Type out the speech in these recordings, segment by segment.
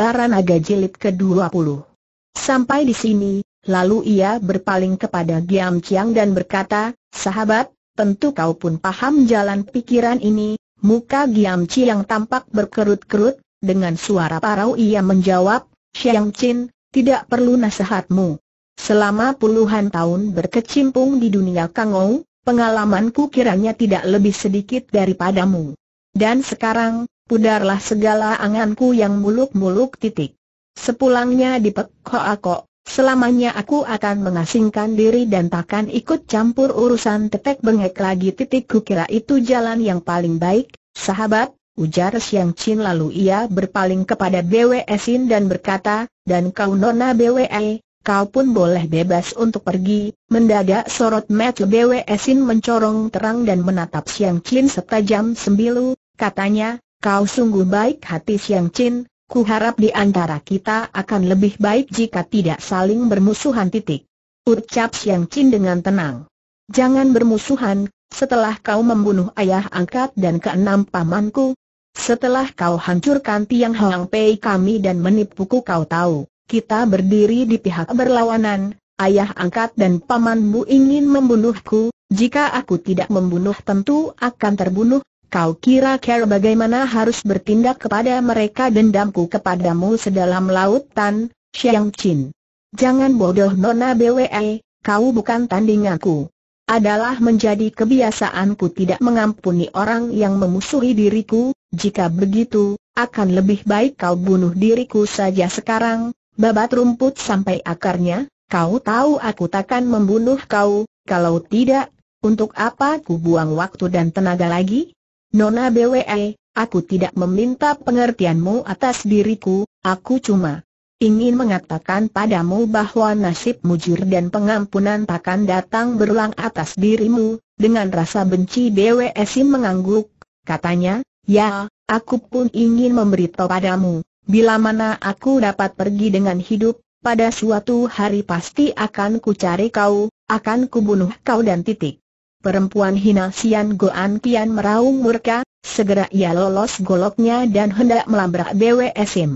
Baranaga Jilid ke-20. Sampai di sini, lalu ia berpaling kepada Giam Chiang dan berkata, Sahabat, tentu kau pun paham jalan pikiran ini, muka Giam Chiang tampak berkerut-kerut, dengan suara parau ia menjawab, Xiang Chin, tidak perlu nasihatmu. Selama puluhan tahun berkecimpung di dunia Kangou, pengalamanku kiranya tidak lebih sedikit daripadamu. Dan sekarang, pudarlah segala anganku yang muluk-muluk titik. Sepulangnya di Pek Selamanya aku akan mengasingkan diri dan takkan ikut campur urusan tetek bengek lagi titik kukira itu jalan yang paling baik, sahabat, ujar Siang Chin lalu ia berpaling kepada Bwe Sin dan berkata, dan kau nona Bwe, kau pun boleh bebas untuk pergi, mendadak sorot mata Bwe Sin mencorong terang dan menatap Siang Chin setajam sembilu, katanya, Kau sungguh baik hati Siang Chin, ku harap di antara kita akan lebih baik jika tidak saling bermusuhan titik. Ucap Siang Chin dengan tenang. Jangan bermusuhan, setelah kau membunuh ayah angkat dan keenam pamanku, setelah kau hancurkan tiang Hoang Pei kami dan menipuku kau tahu, kita berdiri di pihak berlawanan, ayah angkat dan pamanmu ingin membunuhku, jika aku tidak membunuh tentu akan terbunuh, Kau kira-kira bagaimana harus bertindak kepada mereka dendamku kepadamu sedalam lautan, Xiang Qin. Jangan bodoh Nona BWE, kau bukan tandinganku. Adalah menjadi kebiasaanku tidak mengampuni orang yang memusuhi diriku, jika begitu, akan lebih baik kau bunuh diriku saja sekarang, babat rumput sampai akarnya, kau tahu aku takkan membunuh kau, kalau tidak, untuk apa ku buang waktu dan tenaga lagi? Nona BWE, eh, aku tidak meminta pengertianmu atas diriku, aku cuma ingin mengatakan padamu bahwa nasib mujur dan pengampunan takkan datang berulang atas dirimu, dengan rasa benci BWE Sim mengangguk, katanya, ya, aku pun ingin memberitahu padamu, bila mana aku dapat pergi dengan hidup, pada suatu hari pasti akan ku cari kau, akan kubunuh kau dan titik. Perempuan hina Sian Goan Kian meraung murka, segera ia lolos goloknya dan hendak melabrak BWSM. Sim.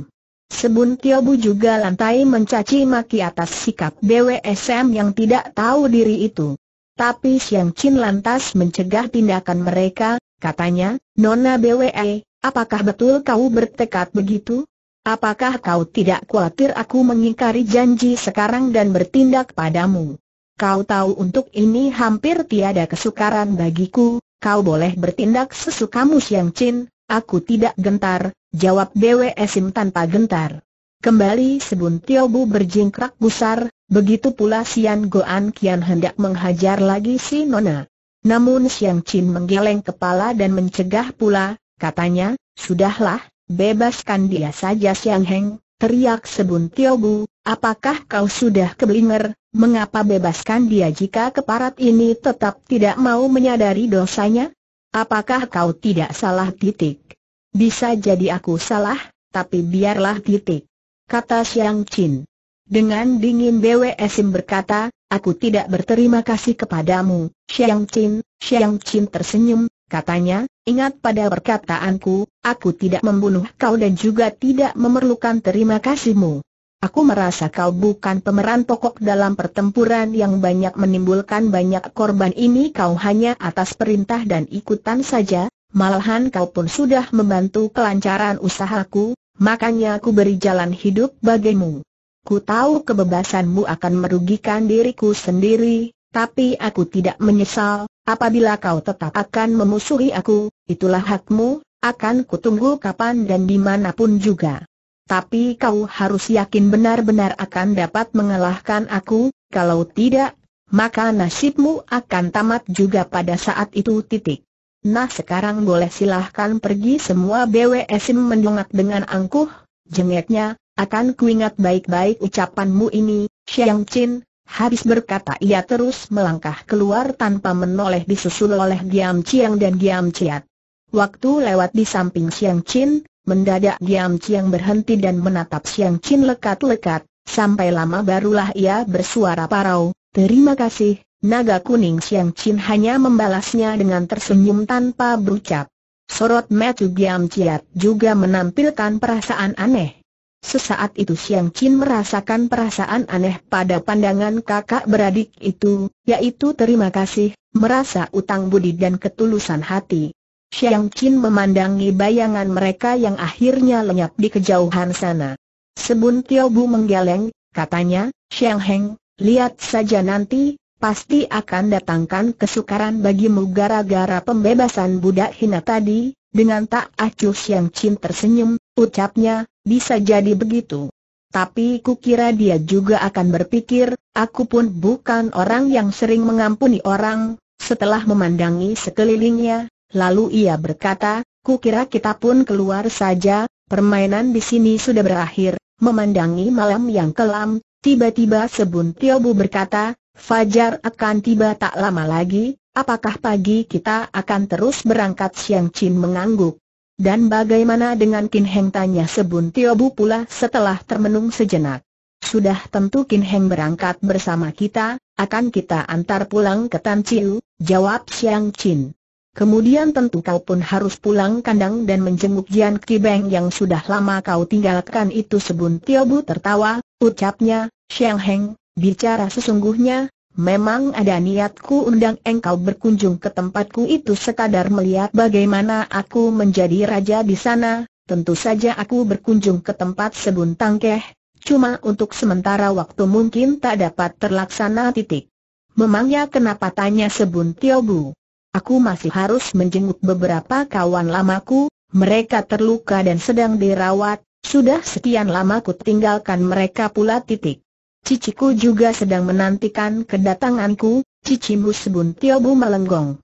Sebun Bu juga lantai mencaci maki atas sikap BWSM yang tidak tahu diri itu. Tapi Siang Chin lantas mencegah tindakan mereka, katanya, Nona BWE, apakah betul kau bertekad begitu? Apakah kau tidak khawatir aku mengingkari janji sekarang dan bertindak padamu? Kau tahu untuk ini hampir tiada kesukaran bagiku, kau boleh bertindak sesukamu Siang Chin, aku tidak gentar, jawab Dewe Esim tanpa gentar. Kembali Sebun Tiobu berjingkrak gusar, begitu pula Sian Goan Kian hendak menghajar lagi si Nona. Namun Siang Chin menggeleng kepala dan mencegah pula, katanya, sudahlah, bebaskan dia saja Siang Heng, teriak Sebun Tiobu, apakah kau sudah keblinger, mengapa bebaskan dia jika keparat ini tetap tidak mau menyadari dosanya? Apakah kau tidak salah titik? Bisa jadi aku salah, tapi biarlah titik. Kata Siang Chin. Dengan dingin Bwe Sim berkata, aku tidak berterima kasih kepadamu, Xiang Chin, Xiang Chin tersenyum, katanya, ingat pada perkataanku, aku tidak membunuh kau dan juga tidak memerlukan terima kasihmu. Aku merasa kau bukan pemeran pokok dalam pertempuran yang banyak menimbulkan banyak korban ini kau hanya atas perintah dan ikutan saja, malahan kau pun sudah membantu kelancaran usahaku, makanya aku beri jalan hidup bagimu. Ku tahu kebebasanmu akan merugikan diriku sendiri, tapi aku tidak menyesal, Apabila kau tetap akan memusuhi aku, itulah hakmu, akan kutunggu kapan dan dimanapun juga. Tapi kau harus yakin benar-benar akan dapat mengalahkan aku, kalau tidak, maka nasibmu akan tamat juga pada saat itu titik. Nah sekarang boleh silahkan pergi semua BWSM mendongak dengan angkuh, jengeknya, akan kuingat baik-baik ucapanmu ini, Xiang Chin, Habis berkata ia terus melangkah keluar tanpa menoleh disusul oleh Giam Chiang dan Giam Chiat. Waktu lewat di samping Siang Chin, mendadak Giam Chiang berhenti dan menatap Siang Chin lekat-lekat, sampai lama barulah ia bersuara parau, terima kasih, naga kuning Siang Chin hanya membalasnya dengan tersenyum tanpa berucap. Sorot metu Giam Chiat juga menampilkan perasaan aneh. Sesaat itu Siang Chin merasakan perasaan aneh pada pandangan kakak beradik itu, yaitu terima kasih, merasa utang budi dan ketulusan hati. Siang Chin memandangi bayangan mereka yang akhirnya lenyap di kejauhan sana. Sebun Tio Bu menggeleng, katanya, Siang Heng, lihat saja nanti, pasti akan datangkan kesukaran bagimu gara-gara pembebasan budak hina tadi, dengan tak acuh Siang Chin tersenyum, Ucapnya, bisa jadi begitu. Tapi ku kira dia juga akan berpikir, aku pun bukan orang yang sering mengampuni orang, setelah memandangi sekelilingnya, lalu ia berkata, ku kira kita pun keluar saja, permainan di sini sudah berakhir, memandangi malam yang kelam, tiba-tiba sebun Tiobu berkata, Fajar akan tiba tak lama lagi, apakah pagi kita akan terus berangkat Siang Chin mengangguk. Dan bagaimana dengan Kin Heng tanya Sebun Tiobu pula setelah termenung sejenak. Sudah tentu Kin Heng berangkat bersama kita, akan kita antar pulang ke Tan Chiu, jawab Xiang Qin. Kemudian tentu kau pun harus pulang kandang dan menjenguk Jian Kibeng yang sudah lama kau tinggalkan itu Sebun Tiobu tertawa, ucapnya, Xiang Heng, bicara sesungguhnya, Memang ada niatku undang engkau berkunjung ke tempatku itu sekadar melihat bagaimana aku menjadi raja di sana, tentu saja aku berkunjung ke tempat sebun tangkeh, cuma untuk sementara waktu mungkin tak dapat terlaksana titik. Memangnya kenapa tanya sebun Tiobu? Aku masih harus menjenguk beberapa kawan lamaku, mereka terluka dan sedang dirawat, sudah sekian lama ku tinggalkan mereka pula titik. Ciciku juga sedang menantikan kedatanganku, cicimu sebun Tiobu Melenggong.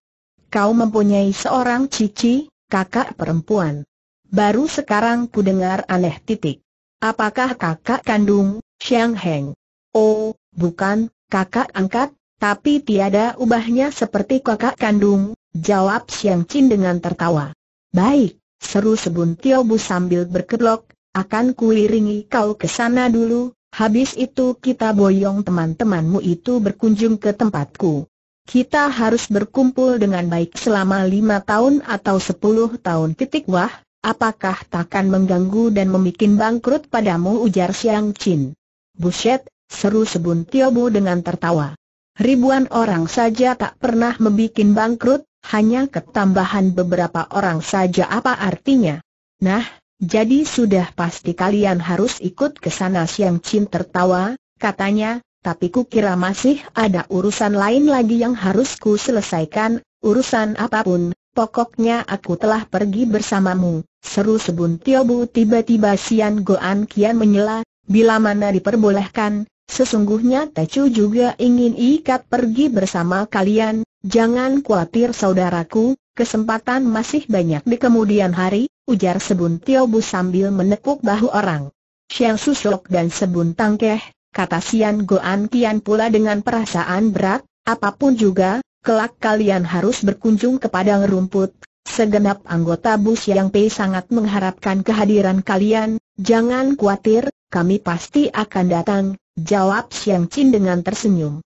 Kau mempunyai seorang cici, kakak perempuan. Baru sekarang ku dengar aneh titik. Apakah kakak kandung, Xiang Heng? Oh, bukan, kakak angkat, tapi tiada ubahnya seperti kakak kandung, jawab Xiang Qin dengan tertawa. Baik, seru sebun Tiobu sambil berkedok. akan kuiringi kau ke sana dulu, Habis itu kita boyong teman-temanmu itu berkunjung ke tempatku. Kita harus berkumpul dengan baik selama lima tahun atau sepuluh tahun titik wah, apakah takkan mengganggu dan membuat bangkrut padamu ujar Siang Chin. Buset, seru Sebun Tiobo dengan tertawa. Ribuan orang saja tak pernah membuat bangkrut, hanya ketambahan beberapa orang saja apa artinya? Nah, jadi sudah pasti kalian harus ikut ke sana Siang Chin tertawa, katanya, tapi kukira masih ada urusan lain lagi yang harus ku selesaikan, urusan apapun, pokoknya aku telah pergi bersamamu, seru sebun Bu tiba-tiba Sian Goan Kian menyela, bila mana diperbolehkan, Sesungguhnya Tecu juga ingin ikat pergi bersama kalian, jangan khawatir saudaraku, Kesempatan masih banyak di kemudian hari, ujar Sebun Tiobu sambil menekuk bahu orang. Siang Susok dan Sebun Tangkeh, kata Sian Goan Kian pula dengan perasaan berat, apapun juga, kelak kalian harus berkunjung ke padang rumput. Segenap anggota Bus Yang Pei sangat mengharapkan kehadiran kalian, jangan khawatir, kami pasti akan datang, jawab Siang Chin dengan tersenyum.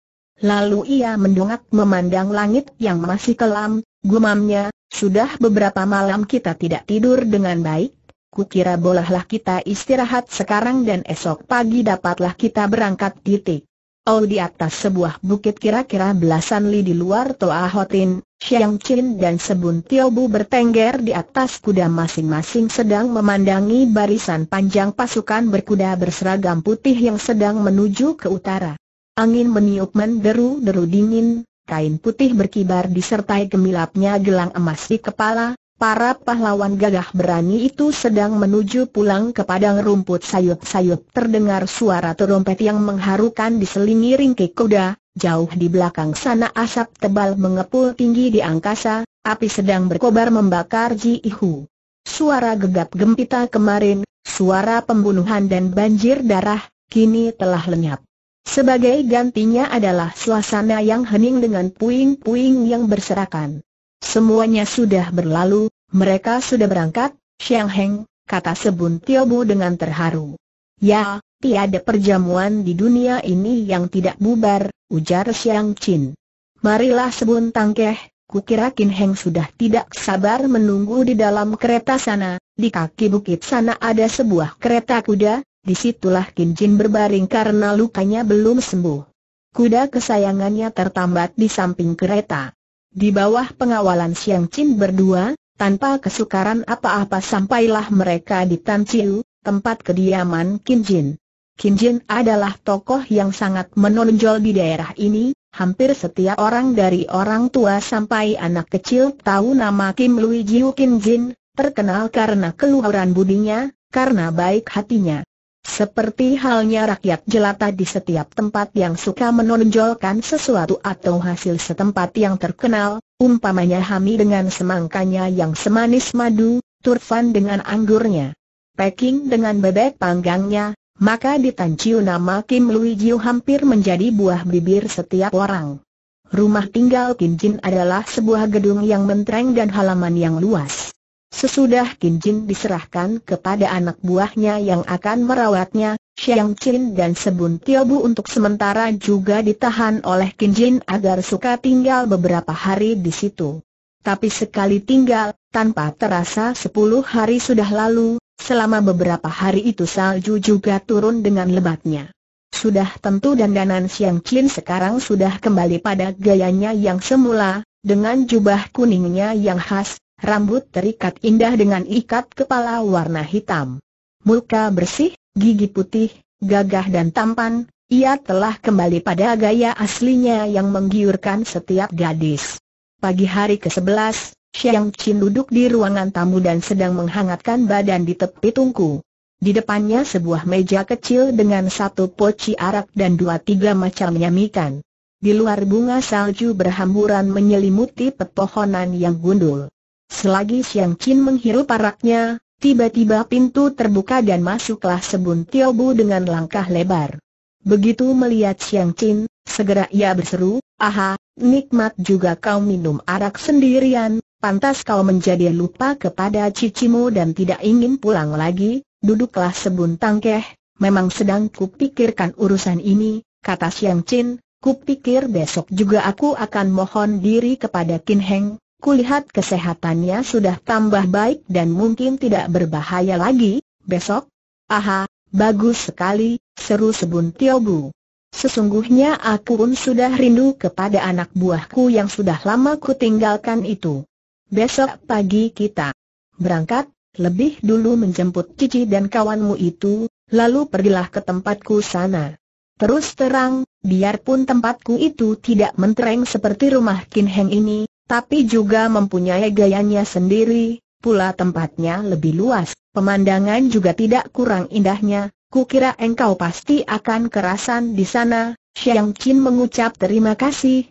Lalu ia mendongak memandang langit yang masih kelam, gumamnya, sudah beberapa malam kita tidak tidur dengan baik, kukira bolehlah kita istirahat sekarang dan esok pagi dapatlah kita berangkat titik. Oh di atas sebuah bukit kira-kira belasan li di luar Toa Hotin, Xiang Qin dan Sebun Tiobu bertengger di atas kuda masing-masing sedang memandangi barisan panjang pasukan berkuda berseragam putih yang sedang menuju ke utara. Angin meniup menderu-deru dingin, kain putih berkibar disertai gemilapnya gelang emas di kepala, para pahlawan gagah berani itu sedang menuju pulang ke padang rumput sayup-sayup. Terdengar suara terompet yang mengharukan di selingi ringkik kuda, jauh di belakang sana asap tebal mengepul tinggi di angkasa, api sedang berkobar membakar ji ihu. Suara gegap gempita kemarin, suara pembunuhan dan banjir darah, kini telah lenyap. Sebagai gantinya adalah suasana yang hening dengan puing-puing yang berserakan. Semuanya sudah berlalu, mereka sudah berangkat, Xiang Heng, kata Sebun Tiobu dengan terharu. Ya, tiada perjamuan di dunia ini yang tidak bubar, ujar Xiang Chin. Marilah Sebun Tangkeh, kukira Kin Heng sudah tidak sabar menunggu di dalam kereta sana, di kaki bukit sana ada sebuah kereta kuda, Disitulah Kim Jin berbaring karena lukanya belum sembuh. Kuda kesayangannya tertambat di samping kereta. Di bawah pengawalan Siang Chin berdua, tanpa kesukaran apa-apa sampailah mereka di Tan Chiu, tempat kediaman Kim Jin. Kim Jin adalah tokoh yang sangat menonjol di daerah ini, Hampir setiap orang dari orang tua sampai anak kecil tahu nama Kim Lui Jiu Kim Jin, terkenal karena keluaran budinya, karena baik hatinya. Seperti halnya rakyat jelata di setiap tempat yang suka menonjolkan sesuatu atau hasil setempat yang terkenal, umpamanya Hami dengan semangkanya yang semanis madu, Turfan dengan anggurnya, Peking dengan bebek panggangnya, maka di Tanciu nama Kim Lui hampir menjadi buah bibir setiap orang. Rumah tinggal Kim Jin adalah sebuah gedung yang mentereng dan halaman yang luas. Sesudah Kinjin diserahkan kepada anak buahnya yang akan merawatnya, Xiang Qin dan Sebun Tiobu untuk sementara juga ditahan oleh Kinjin agar suka tinggal beberapa hari di situ. Tapi sekali tinggal, tanpa terasa sepuluh hari sudah lalu, selama beberapa hari itu salju juga turun dengan lebatnya. Sudah tentu dandanan Xiang Qin sekarang sudah kembali pada gayanya yang semula, dengan jubah kuningnya yang khas, rambut terikat indah dengan ikat kepala warna hitam. Muka bersih, gigi putih, gagah dan tampan, ia telah kembali pada gaya aslinya yang menggiurkan setiap gadis. Pagi hari ke-11, Xiang Qin duduk di ruangan tamu dan sedang menghangatkan badan di tepi tungku. Di depannya sebuah meja kecil dengan satu poci arak dan dua tiga macam nyamikan. Di luar bunga salju berhamburan menyelimuti pepohonan yang gundul. Selagi Siang Chin menghirup paraknya, tiba-tiba pintu terbuka dan masuklah Sebun Bu dengan langkah lebar. Begitu melihat Siang Chin, segera ia berseru, Aha, nikmat juga kau minum arak sendirian, pantas kau menjadi lupa kepada cicimu dan tidak ingin pulang lagi, duduklah Sebun Tangkeh, memang sedang kupikirkan urusan ini, kata Siang Chin, kupikir besok juga aku akan mohon diri kepada Kin Heng, Kulihat kesehatannya sudah tambah baik dan mungkin tidak berbahaya lagi, besok? Aha, bagus sekali, seru sebun Tiobu. Sesungguhnya aku pun sudah rindu kepada anak buahku yang sudah lama ku tinggalkan itu. Besok pagi kita berangkat, lebih dulu menjemput Cici dan kawanmu itu, lalu pergilah ke tempatku sana. Terus terang, biarpun tempatku itu tidak mentereng seperti rumah Kin Heng ini, tapi juga mempunyai gayanya sendiri, pula tempatnya lebih luas, pemandangan juga tidak kurang indahnya, kukira engkau pasti akan kerasan di sana, Xiang Qin mengucap terima kasih.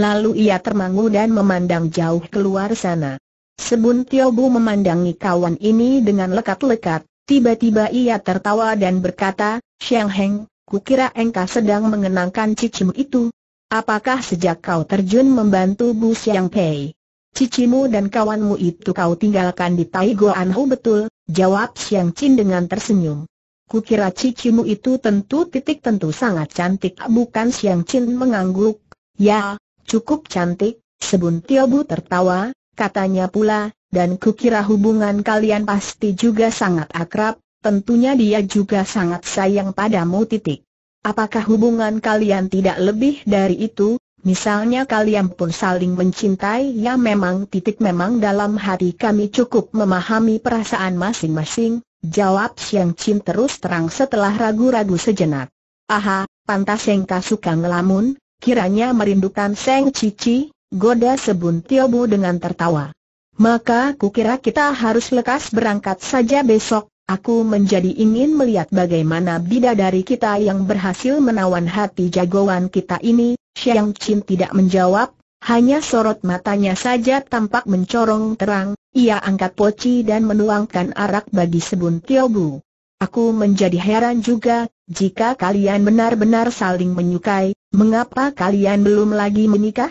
Lalu ia termangu dan memandang jauh keluar sana. Sebun Tiobu memandangi kawan ini dengan lekat-lekat, tiba-tiba ia tertawa dan berkata, Xiang Heng, kukira engkau sedang mengenangkan cicimu itu, Apakah sejak kau terjun membantu Bu Siang Pei? Cicimu dan kawanmu itu kau tinggalkan di Tai Anhu betul, jawab Siang Chin dengan tersenyum. Kukira cicimu itu tentu titik tentu sangat cantik bukan Siang Chin mengangguk. Ya, cukup cantik, Sebuntil Bu tertawa, katanya pula, dan kukira hubungan kalian pasti juga sangat akrab, tentunya dia juga sangat sayang padamu titik. Apakah hubungan kalian tidak lebih dari itu? Misalnya kalian pun saling mencintai ya memang titik memang dalam hati kami cukup memahami perasaan masing-masing, jawab Siang Chin terus terang setelah ragu-ragu sejenak. Aha, pantas Seng suka ngelamun, kiranya merindukan Seng Cici, goda sebun Tiobu dengan tertawa. Maka kukira kita harus lekas berangkat saja besok, Aku menjadi ingin melihat bagaimana bidadari kita yang berhasil menawan hati jagoan kita ini, Xiang Qin tidak menjawab, hanya sorot matanya saja tampak mencorong terang, ia angkat poci dan menuangkan arak bagi sebun Tiobu. Aku menjadi heran juga, jika kalian benar-benar saling menyukai, mengapa kalian belum lagi menikah?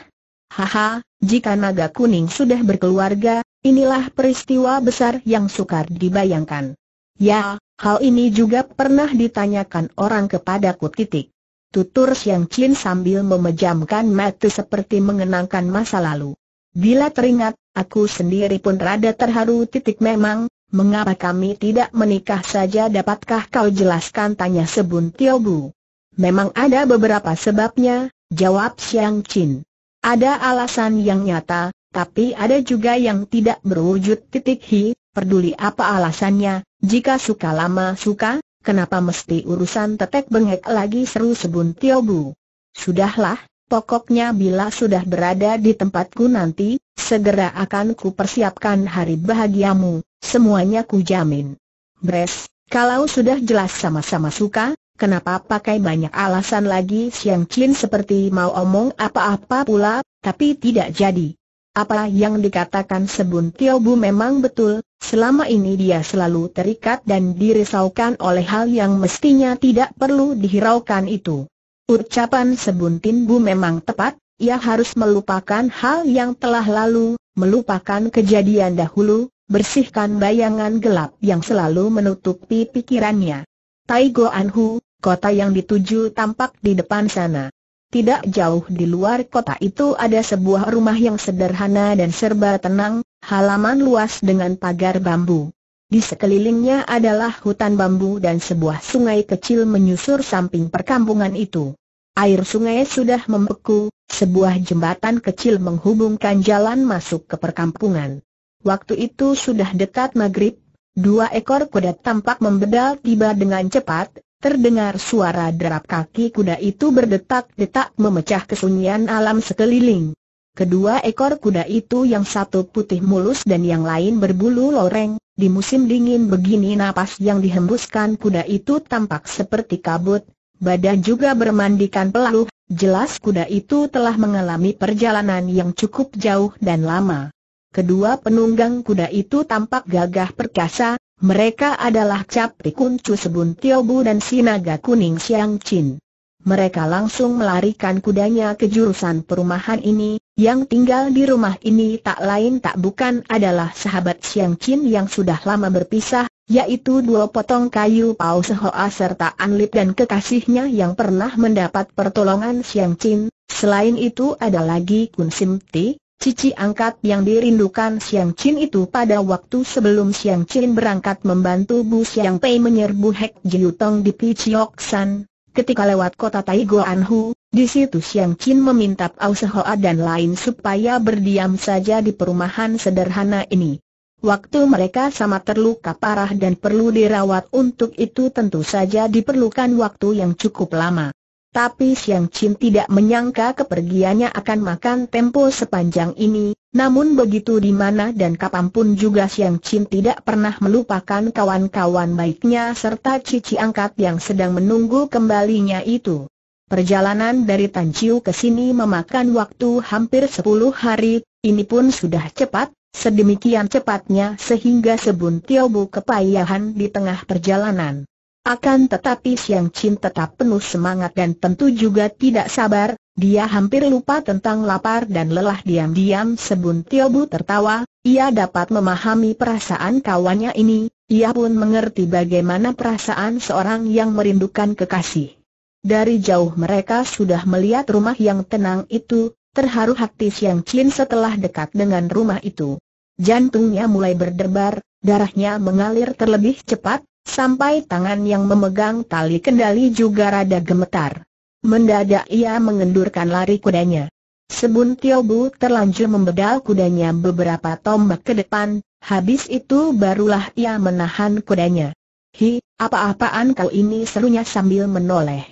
Haha, jika naga kuning sudah berkeluarga, inilah peristiwa besar yang sukar dibayangkan. Ya, hal ini juga pernah ditanyakan orang kepadaku titik. Tutur Siang Chin sambil memejamkan mata seperti mengenangkan masa lalu. Bila teringat, aku sendiri pun rada terharu titik memang, mengapa kami tidak menikah saja dapatkah kau jelaskan tanya Sebun Tio Bu. Memang ada beberapa sebabnya, jawab Siang Chin. Ada alasan yang nyata, tapi ada juga yang tidak berwujud titik hi, peduli apa alasannya, jika suka lama suka, kenapa mesti urusan tetek bengek lagi seru sebun Tiobu. Sudahlah, pokoknya bila sudah berada di tempatku nanti, segera akan ku persiapkan hari bahagiamu, semuanya ku jamin. Bres, kalau sudah jelas sama-sama suka, Kenapa pakai banyak alasan lagi Siang Chin seperti mau omong apa-apa pula, tapi tidak jadi. Apa yang dikatakan Sebun Tio Bu memang betul, selama ini dia selalu terikat dan dirisaukan oleh hal yang mestinya tidak perlu dihiraukan itu. Ucapan Sebun Tin Bu memang tepat, ia harus melupakan hal yang telah lalu, melupakan kejadian dahulu, bersihkan bayangan gelap yang selalu menutupi pikirannya. Tai Go Anhu, kota yang dituju tampak di depan sana. Tidak jauh di luar kota itu ada sebuah rumah yang sederhana dan serba tenang, halaman luas dengan pagar bambu. Di sekelilingnya adalah hutan bambu dan sebuah sungai kecil menyusur samping perkampungan itu. Air sungai sudah membeku, sebuah jembatan kecil menghubungkan jalan masuk ke perkampungan. Waktu itu sudah dekat maghrib, dua ekor kuda tampak membedal tiba dengan cepat, terdengar suara derap kaki kuda itu berdetak-detak memecah kesunyian alam sekeliling. Kedua ekor kuda itu yang satu putih mulus dan yang lain berbulu loreng, di musim dingin begini napas yang dihembuskan kuda itu tampak seperti kabut, badan juga bermandikan peluh, jelas kuda itu telah mengalami perjalanan yang cukup jauh dan lama. Kedua penunggang kuda itu tampak gagah perkasa, mereka adalah Capri Kuncu Sebun Tiobu dan Sinaga Kuning Siang Chin. Mereka langsung melarikan kudanya ke jurusan perumahan ini, yang tinggal di rumah ini tak lain tak bukan adalah sahabat Siang Chin yang sudah lama berpisah, yaitu dua potong kayu Pau Sehoa serta Anlip dan kekasihnya yang pernah mendapat pertolongan Siang Chin. Selain itu ada lagi Kun Sim Ti, Cici angkat yang dirindukan Siang Chin itu pada waktu sebelum Siang Chin berangkat membantu Bu Siang Pei menyerbu Hek Tong di Pichiok San, ketika lewat kota Anhu, di situ Siang Chin meminta Au Sehoa dan lain supaya berdiam saja di perumahan sederhana ini. Waktu mereka sama terluka parah dan perlu dirawat untuk itu tentu saja diperlukan waktu yang cukup lama. Tapi Siang Chin tidak menyangka kepergiannya akan makan tempo sepanjang ini, namun begitu di mana dan kapan pun juga Siang Chin tidak pernah melupakan kawan-kawan baiknya serta cici angkat yang sedang menunggu kembalinya itu. Perjalanan dari Tanciu ke sini memakan waktu hampir sepuluh hari, ini pun sudah cepat, sedemikian cepatnya sehingga sebun Tiobu kepayahan di tengah perjalanan. Akan tetapi Siang Chin tetap penuh semangat dan tentu juga tidak sabar, dia hampir lupa tentang lapar dan lelah diam-diam sebun Bu tertawa, ia dapat memahami perasaan kawannya ini, ia pun mengerti bagaimana perasaan seorang yang merindukan kekasih. Dari jauh mereka sudah melihat rumah yang tenang itu, terharu hati Siang Chin setelah dekat dengan rumah itu. Jantungnya mulai berdebar, darahnya mengalir terlebih cepat, Sampai tangan yang memegang tali kendali juga rada gemetar. Mendadak ia mengendurkan lari kudanya. Sebun bu terlanjur membedal kudanya beberapa tombak ke depan, habis itu barulah ia menahan kudanya. Hi, apa-apaan kau ini serunya sambil menoleh.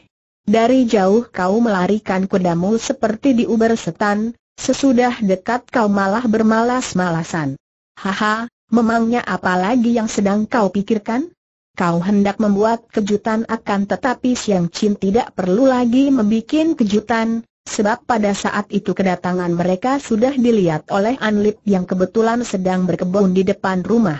Dari jauh kau melarikan kudamu seperti diuber setan, sesudah dekat kau malah bermalas-malasan. Haha, memangnya apa lagi yang sedang kau pikirkan? kau hendak membuat kejutan akan tetapi Siang Chin tidak perlu lagi membuat kejutan, sebab pada saat itu kedatangan mereka sudah dilihat oleh An Lip yang kebetulan sedang berkebun di depan rumah.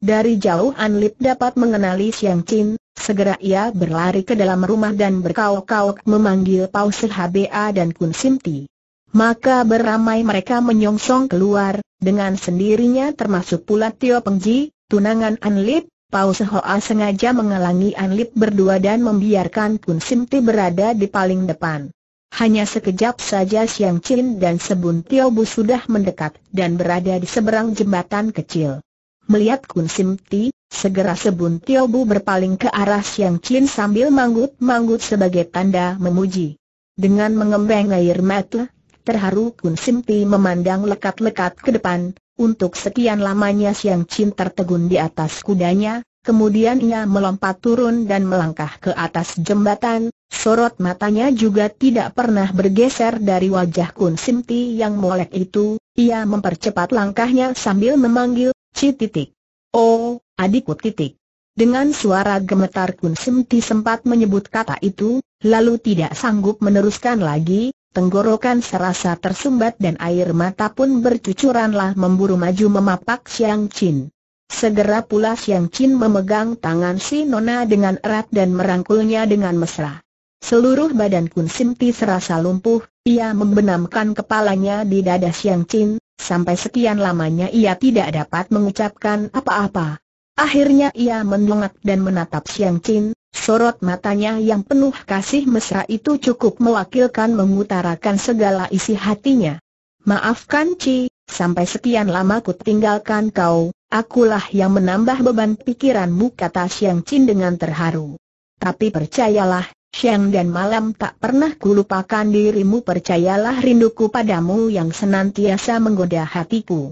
Dari jauh An Lip dapat mengenali Siang Chin, segera ia berlari ke dalam rumah dan berkauk-kauk memanggil Pau Hba dan Kun Simti. Maka beramai mereka menyongsong keluar, dengan sendirinya termasuk pula Tio Pengji, tunangan An Lip. Pau Sehoa sengaja An Anlip berdua dan membiarkan Pun Simti berada di paling depan. Hanya sekejap saja Siang Chin dan Sebun Tio Bu sudah mendekat dan berada di seberang jembatan kecil. Melihat Kun Simti, segera Sebun Tio Bu berpaling ke arah Siang Chin sambil manggut-manggut sebagai tanda memuji. Dengan mengembang air mata, terharu Kun Simti memandang lekat-lekat ke depan, untuk sekian lamanya Siang Chin tertegun di atas kudanya, kemudian ia melompat turun dan melangkah ke atas jembatan, sorot matanya juga tidak pernah bergeser dari wajah Kun Simti yang molek itu, ia mempercepat langkahnya sambil memanggil, Ci titik. Oh, adikku titik. Dengan suara gemetar Kun Simti sempat menyebut kata itu, lalu tidak sanggup meneruskan lagi, Tenggorokan serasa tersumbat dan air mata pun bercucuranlah memburu maju memapak Siang Chin. Segera pula Siang Chin memegang tangan si Nona dengan erat dan merangkulnya dengan mesra. Seluruh badan Kun Simti serasa lumpuh, ia membenamkan kepalanya di dada Siang Chin, sampai sekian lamanya ia tidak dapat mengucapkan apa-apa. Akhirnya ia mendongak dan menatap Siang Chin, sorot matanya yang penuh kasih mesra itu cukup mewakilkan mengutarakan segala isi hatinya. Maafkan Ci, sampai sekian lama ku tinggalkan kau, akulah yang menambah beban pikiranmu kata Siang Chin dengan terharu. Tapi percayalah, Siang dan malam tak pernah kulupakan dirimu percayalah rinduku padamu yang senantiasa menggoda hatiku.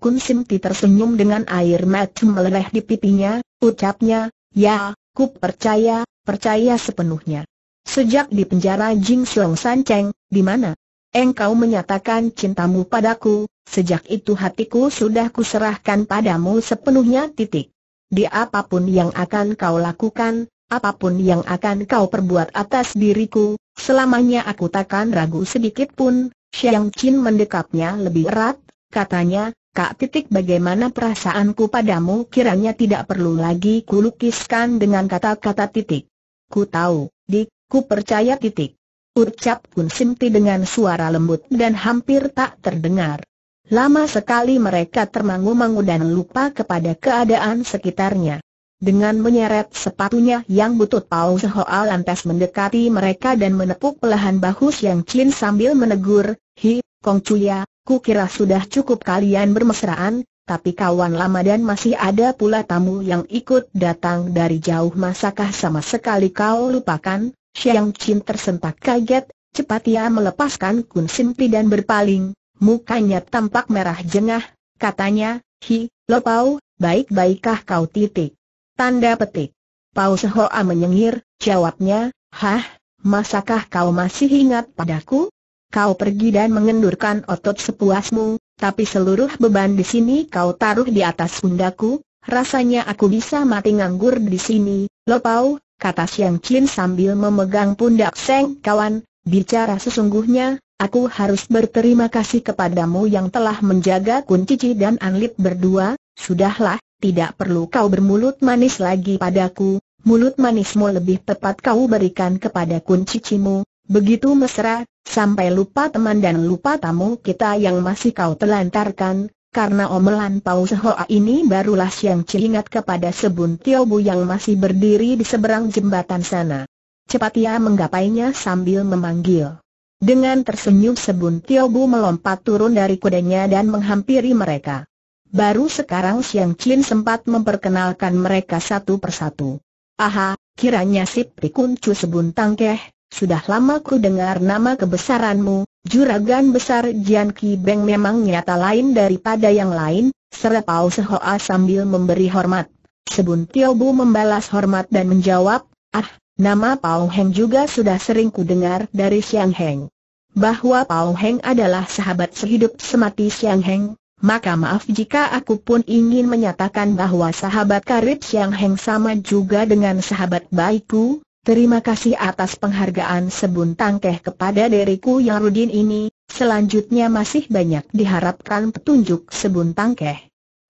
Kun Simti tersenyum dengan air mata meleleh di pipinya, ucapnya, ya, ku percaya, percaya sepenuhnya. Sejak di penjara Jing Song San Cheng, di mana engkau menyatakan cintamu padaku, sejak itu hatiku sudah kuserahkan padamu sepenuhnya titik. Di apapun yang akan kau lakukan, apapun yang akan kau perbuat atas diriku, selamanya aku takkan ragu sedikit pun. Xiang Qin mendekapnya lebih erat, katanya, Kak Titik bagaimana perasaanku padamu kiranya tidak perlu lagi kulukiskan dengan kata-kata Titik. Ku tahu, Dik, ku percaya Titik. Ucap Kun Simti dengan suara lembut dan hampir tak terdengar. Lama sekali mereka termangu-mangu dan lupa kepada keadaan sekitarnya. Dengan menyeret sepatunya yang butut Pau Sehoa lantas mendekati mereka dan menepuk pelahan bahu Yang Chin sambil menegur, Hi, Kong Chuya, kira sudah cukup kalian bermesraan, tapi kawan lama dan masih ada pula tamu yang ikut datang dari jauh masakah sama sekali kau lupakan? Xiang Qin tersentak kaget, cepat ia melepaskan Kun Simpi dan berpaling, mukanya tampak merah jengah, katanya, Hi, lo Pau, baik-baikkah kau titik? Tanda petik. Pau Sehoa menyengir, jawabnya, Hah, masakah kau masih ingat padaku? kau pergi dan mengendurkan otot sepuasmu, tapi seluruh beban di sini kau taruh di atas pundaku, rasanya aku bisa mati nganggur di sini, lopau, kata Siang Chin sambil memegang pundak Seng kawan, bicara sesungguhnya, aku harus berterima kasih kepadamu yang telah menjaga Kun Cici dan Anlit berdua, sudahlah, tidak perlu kau bermulut manis lagi padaku, mulut manismu lebih tepat kau berikan kepada Kun Cicimu, Begitu mesra, sampai lupa teman dan lupa tamu kita yang masih kau telantarkan, karena omelan Pau Sehoa ini barulah Siang cingat kepada Sebun Tiobu yang masih berdiri di seberang jembatan sana. Cepat ia menggapainya sambil memanggil. Dengan tersenyum Sebun Tiobu melompat turun dari kudanya dan menghampiri mereka. Baru sekarang Siang Chin sempat memperkenalkan mereka satu persatu. Aha, kiranya si Pikun Sebun Tangkeh, sudah lama ku dengar nama kebesaranmu, juragan besar Jian Ki Beng memang nyata lain daripada yang lain, Serapau Sehoa sambil memberi hormat. Sebun Tio membalas hormat dan menjawab, ah, nama Pao Heng juga sudah sering ku dengar dari Siang Heng. Bahwa Pao Heng adalah sahabat sehidup semati Siang Heng, maka maaf jika aku pun ingin menyatakan bahwa sahabat karib Siang Heng sama juga dengan sahabat baikku, Terima kasih atas penghargaan sebuntang keh kepada diriku Rudin ini, selanjutnya masih banyak diharapkan petunjuk sebuntang keh.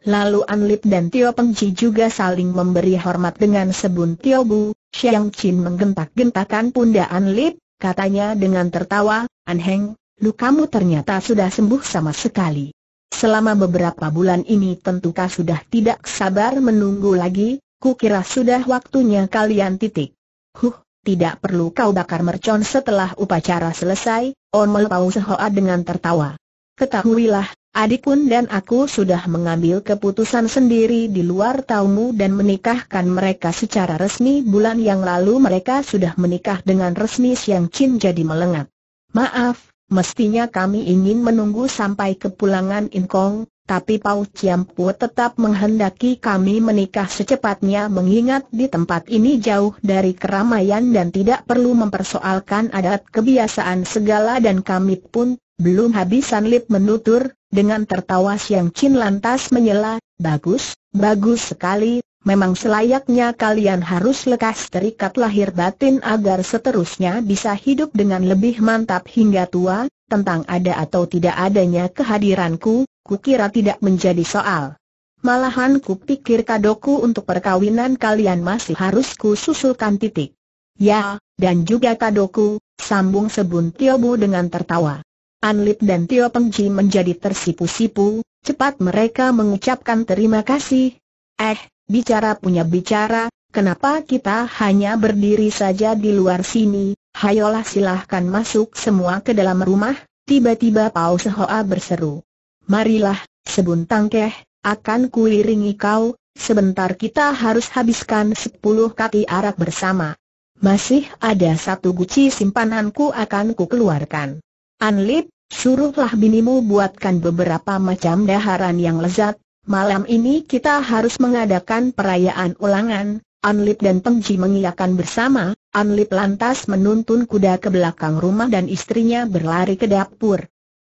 Lalu Anlip dan Tio Pengji juga saling memberi hormat dengan sebun Tio Bu, Xiang Chin menggentak-gentakan pundak Anlip, katanya dengan tertawa, Anheng, kamu ternyata sudah sembuh sama sekali. Selama beberapa bulan ini tentukah sudah tidak sabar menunggu lagi, Ku kira sudah waktunya kalian titik. Huh, tidak perlu kau bakar mercon setelah upacara selesai, On Melepau Sehoa dengan tertawa. Ketahuilah, adikun dan aku sudah mengambil keputusan sendiri di luar taumu dan menikahkan mereka secara resmi bulan yang lalu mereka sudah menikah dengan resmi Siang Chin jadi melengat. Maaf, mestinya kami ingin menunggu sampai kepulangan Inkong, tapi Pau Ciampu tetap menghendaki kami menikah secepatnya mengingat di tempat ini jauh dari keramaian dan tidak perlu mempersoalkan adat kebiasaan segala dan kami pun, belum habisan Lip menutur, dengan tertawa Siang Chin lantas menyela, bagus, bagus sekali, memang selayaknya kalian harus lekas terikat lahir batin agar seterusnya bisa hidup dengan lebih mantap hingga tua, tentang ada atau tidak adanya kehadiranku, kukira tidak menjadi soal. Malahan kupikir kadoku untuk perkawinan kalian masih harus kususulkan titik. Ya, dan juga kadoku, sambung sebun Tiobu dengan tertawa. Anlip dan Tio Pengji menjadi tersipu-sipu, cepat mereka mengucapkan terima kasih. Eh, bicara punya bicara, kenapa kita hanya berdiri saja di luar sini, hayolah silahkan masuk semua ke dalam rumah, tiba-tiba Pau Sehoa berseru marilah, sebuntang keh, akan kuiringi kau, sebentar kita harus habiskan sepuluh kaki arak bersama. Masih ada satu guci simpananku akan ku keluarkan. Anlip, suruhlah binimu buatkan beberapa macam daharan yang lezat, malam ini kita harus mengadakan perayaan ulangan. Anlip dan Pengji mengiyakan bersama, Anlip lantas menuntun kuda ke belakang rumah dan istrinya berlari ke dapur.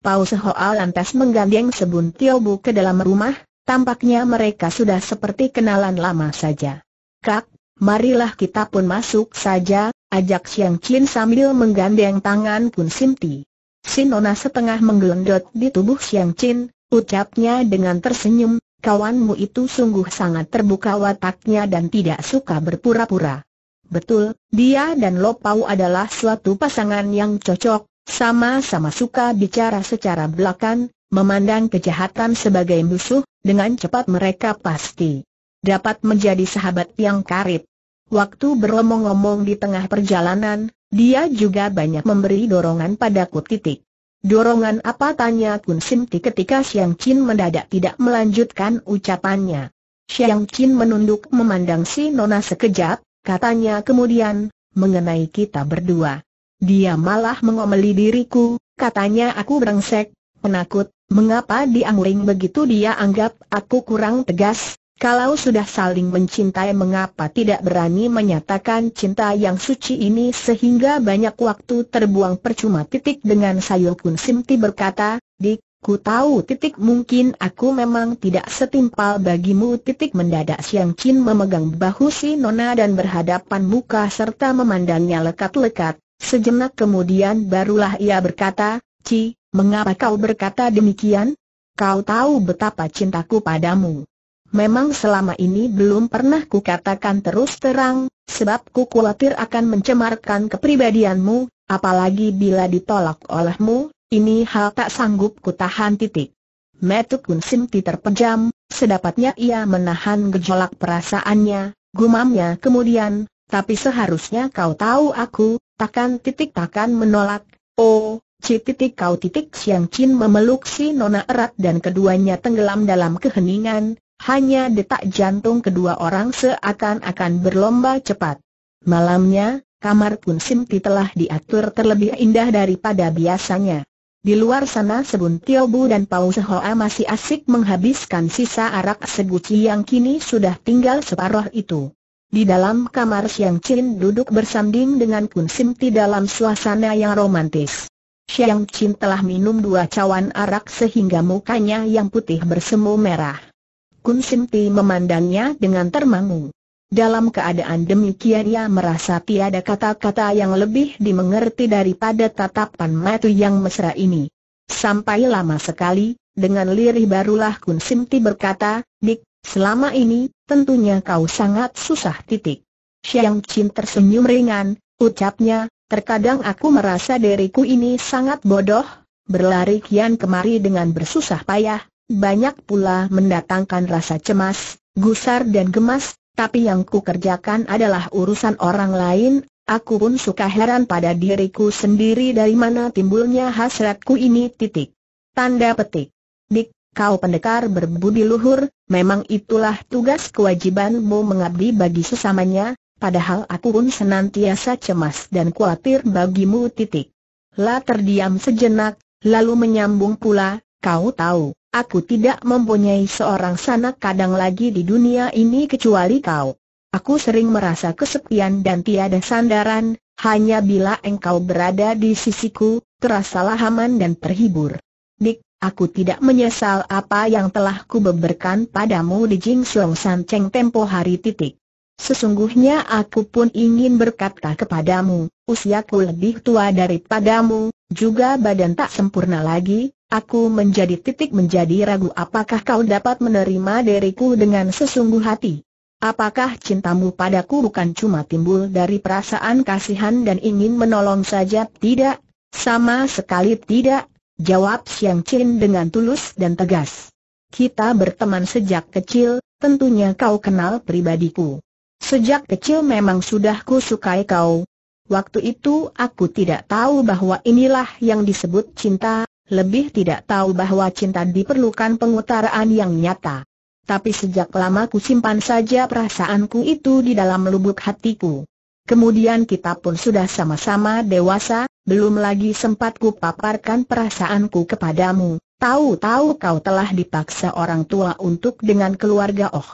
Pau Sehoa lantas menggandeng Sebun Tiobu ke dalam rumah, tampaknya mereka sudah seperti kenalan lama saja. Kak, marilah kita pun masuk saja, ajak Siang Chin sambil menggandeng tangan Pun Simti. Sinona setengah menggelendot di tubuh Siang Chin, ucapnya dengan tersenyum, kawanmu itu sungguh sangat terbuka wataknya dan tidak suka berpura-pura. Betul, dia dan lo Lopau adalah suatu pasangan yang cocok, sama-sama suka bicara secara belakang, memandang kejahatan sebagai musuh, dengan cepat mereka pasti dapat menjadi sahabat yang karib. Waktu beromong-omong di tengah perjalanan, dia juga banyak memberi dorongan padaku titik. Dorongan apa tanya Kun Simti ketika Xiang Qin mendadak tidak melanjutkan ucapannya. Xiang Qin menunduk memandang si Nona sekejap, katanya kemudian, mengenai kita berdua. Dia malah mengomeli diriku, katanya aku berengsek, penakut, mengapa diangling begitu dia anggap aku kurang tegas, kalau sudah saling mencintai mengapa tidak berani menyatakan cinta yang suci ini sehingga banyak waktu terbuang percuma titik dengan sayur Kun Simti berkata, Dik, ku tahu titik mungkin aku memang tidak setimpal bagimu titik mendadak Siang Chin memegang bahu si Nona dan berhadapan muka serta memandangnya lekat-lekat, Sejenak kemudian barulah ia berkata, Ci, mengapa kau berkata demikian? Kau tahu betapa cintaku padamu. Memang selama ini belum pernah kukatakan terus terang, sebab ku khawatir akan mencemarkan kepribadianmu, apalagi bila ditolak olehmu, ini hal tak sanggup kutahan titik. Metuk Kun Simti terpejam, sedapatnya ia menahan gejolak perasaannya, gumamnya kemudian, tapi seharusnya kau tahu aku, takkan titik takkan menolak, oh, ci titik kau titik Siang Chin memeluk si Nona erat dan keduanya tenggelam dalam keheningan, hanya detak jantung kedua orang seakan-akan berlomba cepat. Malamnya, kamar Kun Simti telah diatur terlebih indah daripada biasanya. Di luar sana Sebun bu dan Pau Sehoa masih asik menghabiskan sisa arak seguci yang kini sudah tinggal separuh itu. Di dalam kamar Siang Chin duduk bersanding dengan Kun Sim Ti dalam suasana yang romantis. Siang Chin telah minum dua cawan arak sehingga mukanya yang putih bersemu merah. Kun Sim Ti memandangnya dengan termangu. Dalam keadaan demikian ia merasa tiada kata-kata yang lebih dimengerti daripada tatapan mata yang mesra ini. Sampai lama sekali, dengan lirih barulah Kun Sim Ti berkata, Selama ini, tentunya kau sangat susah titik. Xiang Qin tersenyum ringan, ucapnya, terkadang aku merasa diriku ini sangat bodoh, berlari kian kemari dengan bersusah payah, banyak pula mendatangkan rasa cemas, gusar dan gemas, tapi yang ku kerjakan adalah urusan orang lain, aku pun suka heran pada diriku sendiri dari mana timbulnya hasratku ini titik. Tanda petik kau pendekar berbudi luhur, memang itulah tugas kewajibanmu mengabdi bagi sesamanya, padahal aku pun senantiasa cemas dan khawatir bagimu titik. La terdiam sejenak, lalu menyambung pula, kau tahu, aku tidak mempunyai seorang sanak kadang lagi di dunia ini kecuali kau. Aku sering merasa kesepian dan tiada sandaran, hanya bila engkau berada di sisiku, terasalah aman dan terhibur. Dik, Aku tidak menyesal apa yang telah kubeberkan padamu di Jing Song San Cheng tempo hari titik. Sesungguhnya aku pun ingin berkata kepadamu, usiaku lebih tua daripadamu, juga badan tak sempurna lagi, aku menjadi titik menjadi ragu apakah kau dapat menerima diriku dengan sesungguh hati. Apakah cintamu padaku bukan cuma timbul dari perasaan kasihan dan ingin menolong saja? Tidak, sama sekali tidak, Jawab Siang Chin dengan tulus dan tegas. Kita berteman sejak kecil, tentunya kau kenal pribadiku. Sejak kecil memang sudah ku sukai kau. Waktu itu aku tidak tahu bahwa inilah yang disebut cinta, lebih tidak tahu bahwa cinta diperlukan pengutaraan yang nyata. Tapi sejak lama ku simpan saja perasaanku itu di dalam lubuk hatiku. Kemudian kita pun sudah sama-sama dewasa, belum lagi sempat ku paparkan perasaanku kepadamu. Tahu-tahu kau telah dipaksa orang tua untuk dengan keluarga Oh.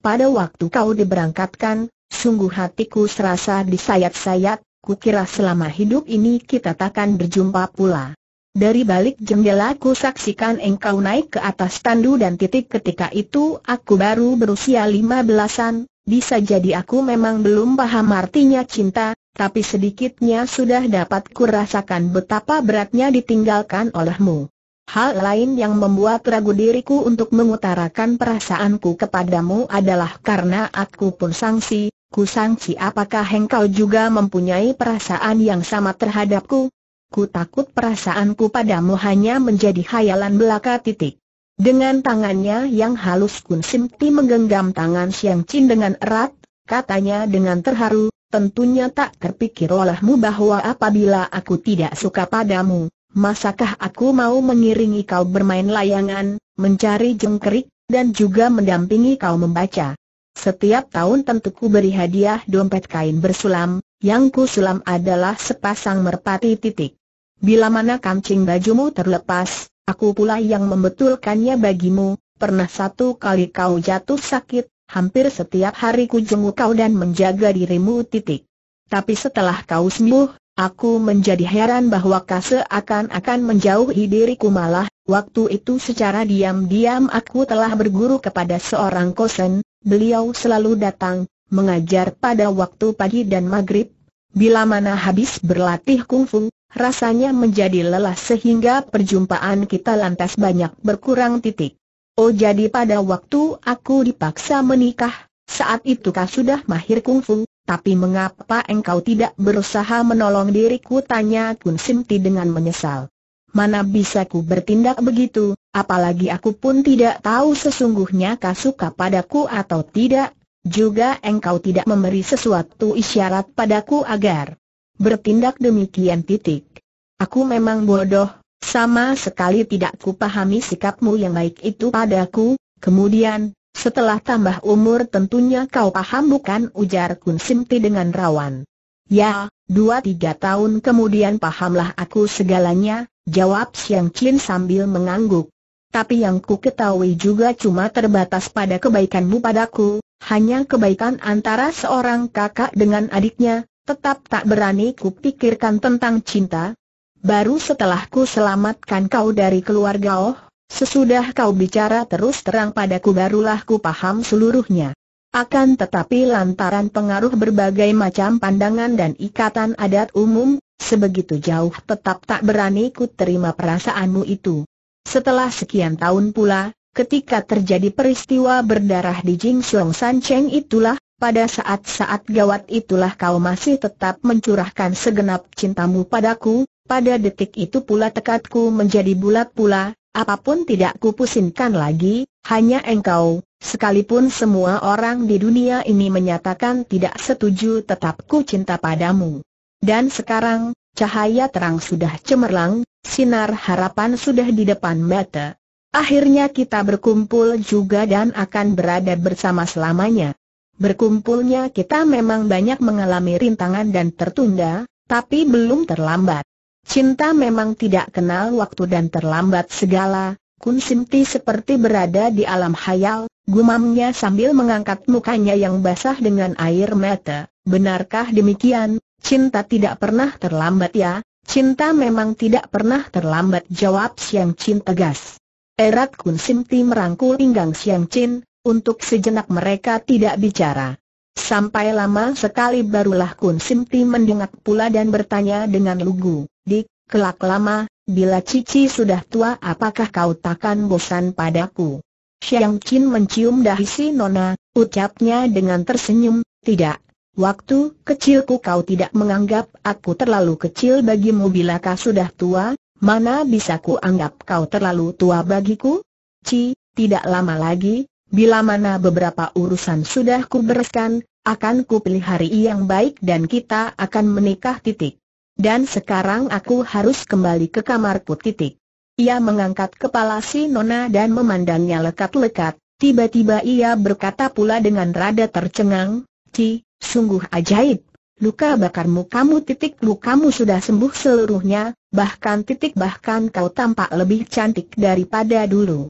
Pada waktu kau diberangkatkan, sungguh hatiku serasa disayat-sayat, kukira selama hidup ini kita takkan berjumpa pula. Dari balik jendela ku saksikan engkau naik ke atas tandu dan titik ketika itu aku baru berusia lima belasan, bisa jadi aku memang belum paham artinya cinta, tapi sedikitnya sudah dapat kurasakan betapa beratnya ditinggalkan olehmu. Hal lain yang membuat ragu diriku untuk mengutarakan perasaanku kepadamu adalah karena aku pun sangsi, ku sangsi apakah engkau juga mempunyai perasaan yang sama terhadapku? Ku takut perasaanku padamu hanya menjadi hayalan belaka titik. Dengan tangannya yang halus Kun Sim Ti menggenggam tangan Siang Chin dengan erat, katanya dengan terharu, tentunya tak terpikir olehmu bahwa apabila aku tidak suka padamu, masakah aku mau mengiringi kau bermain layangan, mencari jengkerik, dan juga mendampingi kau membaca. Setiap tahun tentu ku beri hadiah dompet kain bersulam, yang ku sulam adalah sepasang merpati titik. Bila mana kancing bajumu terlepas, Aku pula yang membetulkannya bagimu, pernah satu kali kau jatuh sakit, hampir setiap hari ku jenguk kau dan menjaga dirimu titik. Tapi setelah kau sembuh, aku menjadi heran bahwa kase akan akan menjauhi diriku malah, waktu itu secara diam-diam aku telah berguru kepada seorang kosen, beliau selalu datang, mengajar pada waktu pagi dan maghrib, Bila mana habis berlatih kungfu, rasanya menjadi lelah sehingga perjumpaan kita lantas banyak berkurang titik. Oh jadi pada waktu aku dipaksa menikah, saat itu kau sudah mahir kungfu, tapi mengapa engkau tidak berusaha menolong diriku tanya Kun Simti dengan menyesal. Mana bisa ku bertindak begitu, apalagi aku pun tidak tahu sesungguhnya kau suka padaku atau tidak, juga engkau tidak memberi sesuatu isyarat padaku agar bertindak demikian titik. Aku memang bodoh, sama sekali tidak kupahami sikapmu yang baik itu padaku, kemudian, setelah tambah umur tentunya kau paham bukan ujar Kun Simti dengan rawan. Ya, dua tiga tahun kemudian pahamlah aku segalanya, jawab Siang Chin sambil mengangguk. Tapi yang ku ketahui juga cuma terbatas pada kebaikanmu padaku, hanya kebaikan antara seorang kakak dengan adiknya, tetap tak berani kupikirkan tentang cinta. Baru setelah ku selamatkan kau dari keluarga oh, sesudah kau bicara terus terang padaku barulah ku paham seluruhnya. Akan tetapi lantaran pengaruh berbagai macam pandangan dan ikatan adat umum, sebegitu jauh tetap tak berani ku terima perasaanmu itu. Setelah sekian tahun pula, ketika terjadi peristiwa berdarah di Jing Xiong San Cheng itulah, pada saat-saat gawat itulah kau masih tetap mencurahkan segenap cintamu padaku, pada detik itu pula tekadku menjadi bulat pula, apapun tidak kupusinkan lagi, hanya engkau, sekalipun semua orang di dunia ini menyatakan tidak setuju tetap ku cinta padamu. Dan sekarang, cahaya terang sudah cemerlang, sinar harapan sudah di depan mata. Akhirnya kita berkumpul juga dan akan berada bersama selamanya. Berkumpulnya kita memang banyak mengalami rintangan dan tertunda, tapi belum terlambat. Cinta memang tidak kenal waktu dan terlambat segala, Kun Simti seperti berada di alam hayal, gumamnya sambil mengangkat mukanya yang basah dengan air mata. Benarkah demikian? Cinta tidak pernah terlambat ya? Cinta memang tidak pernah terlambat jawab Siang Chin tegas. Erat Kun Simti merangkul pinggang Siang Chin, untuk sejenak mereka tidak bicara. Sampai lama sekali barulah Kun Simti mendengak pula dan bertanya dengan lugu, Dik, kelak lama, bila Cici sudah tua apakah kau takkan bosan padaku? Xiang Qin mencium dahi si Nona, ucapnya dengan tersenyum, tidak, waktu kecilku kau tidak menganggap aku terlalu kecil bagimu bila kau sudah tua, mana bisa ku anggap kau terlalu tua bagiku? Ci, tidak lama lagi, Bila mana beberapa urusan sudah kubereskan, akan hari yang baik dan kita akan menikah titik. Dan sekarang aku harus kembali ke kamarku titik. Ia mengangkat kepala si Nona dan memandangnya lekat-lekat, tiba-tiba ia berkata pula dengan rada tercengang, Ci, sungguh ajaib. Luka bakarmu kamu titik kamu sudah sembuh seluruhnya, bahkan titik bahkan kau tampak lebih cantik daripada dulu.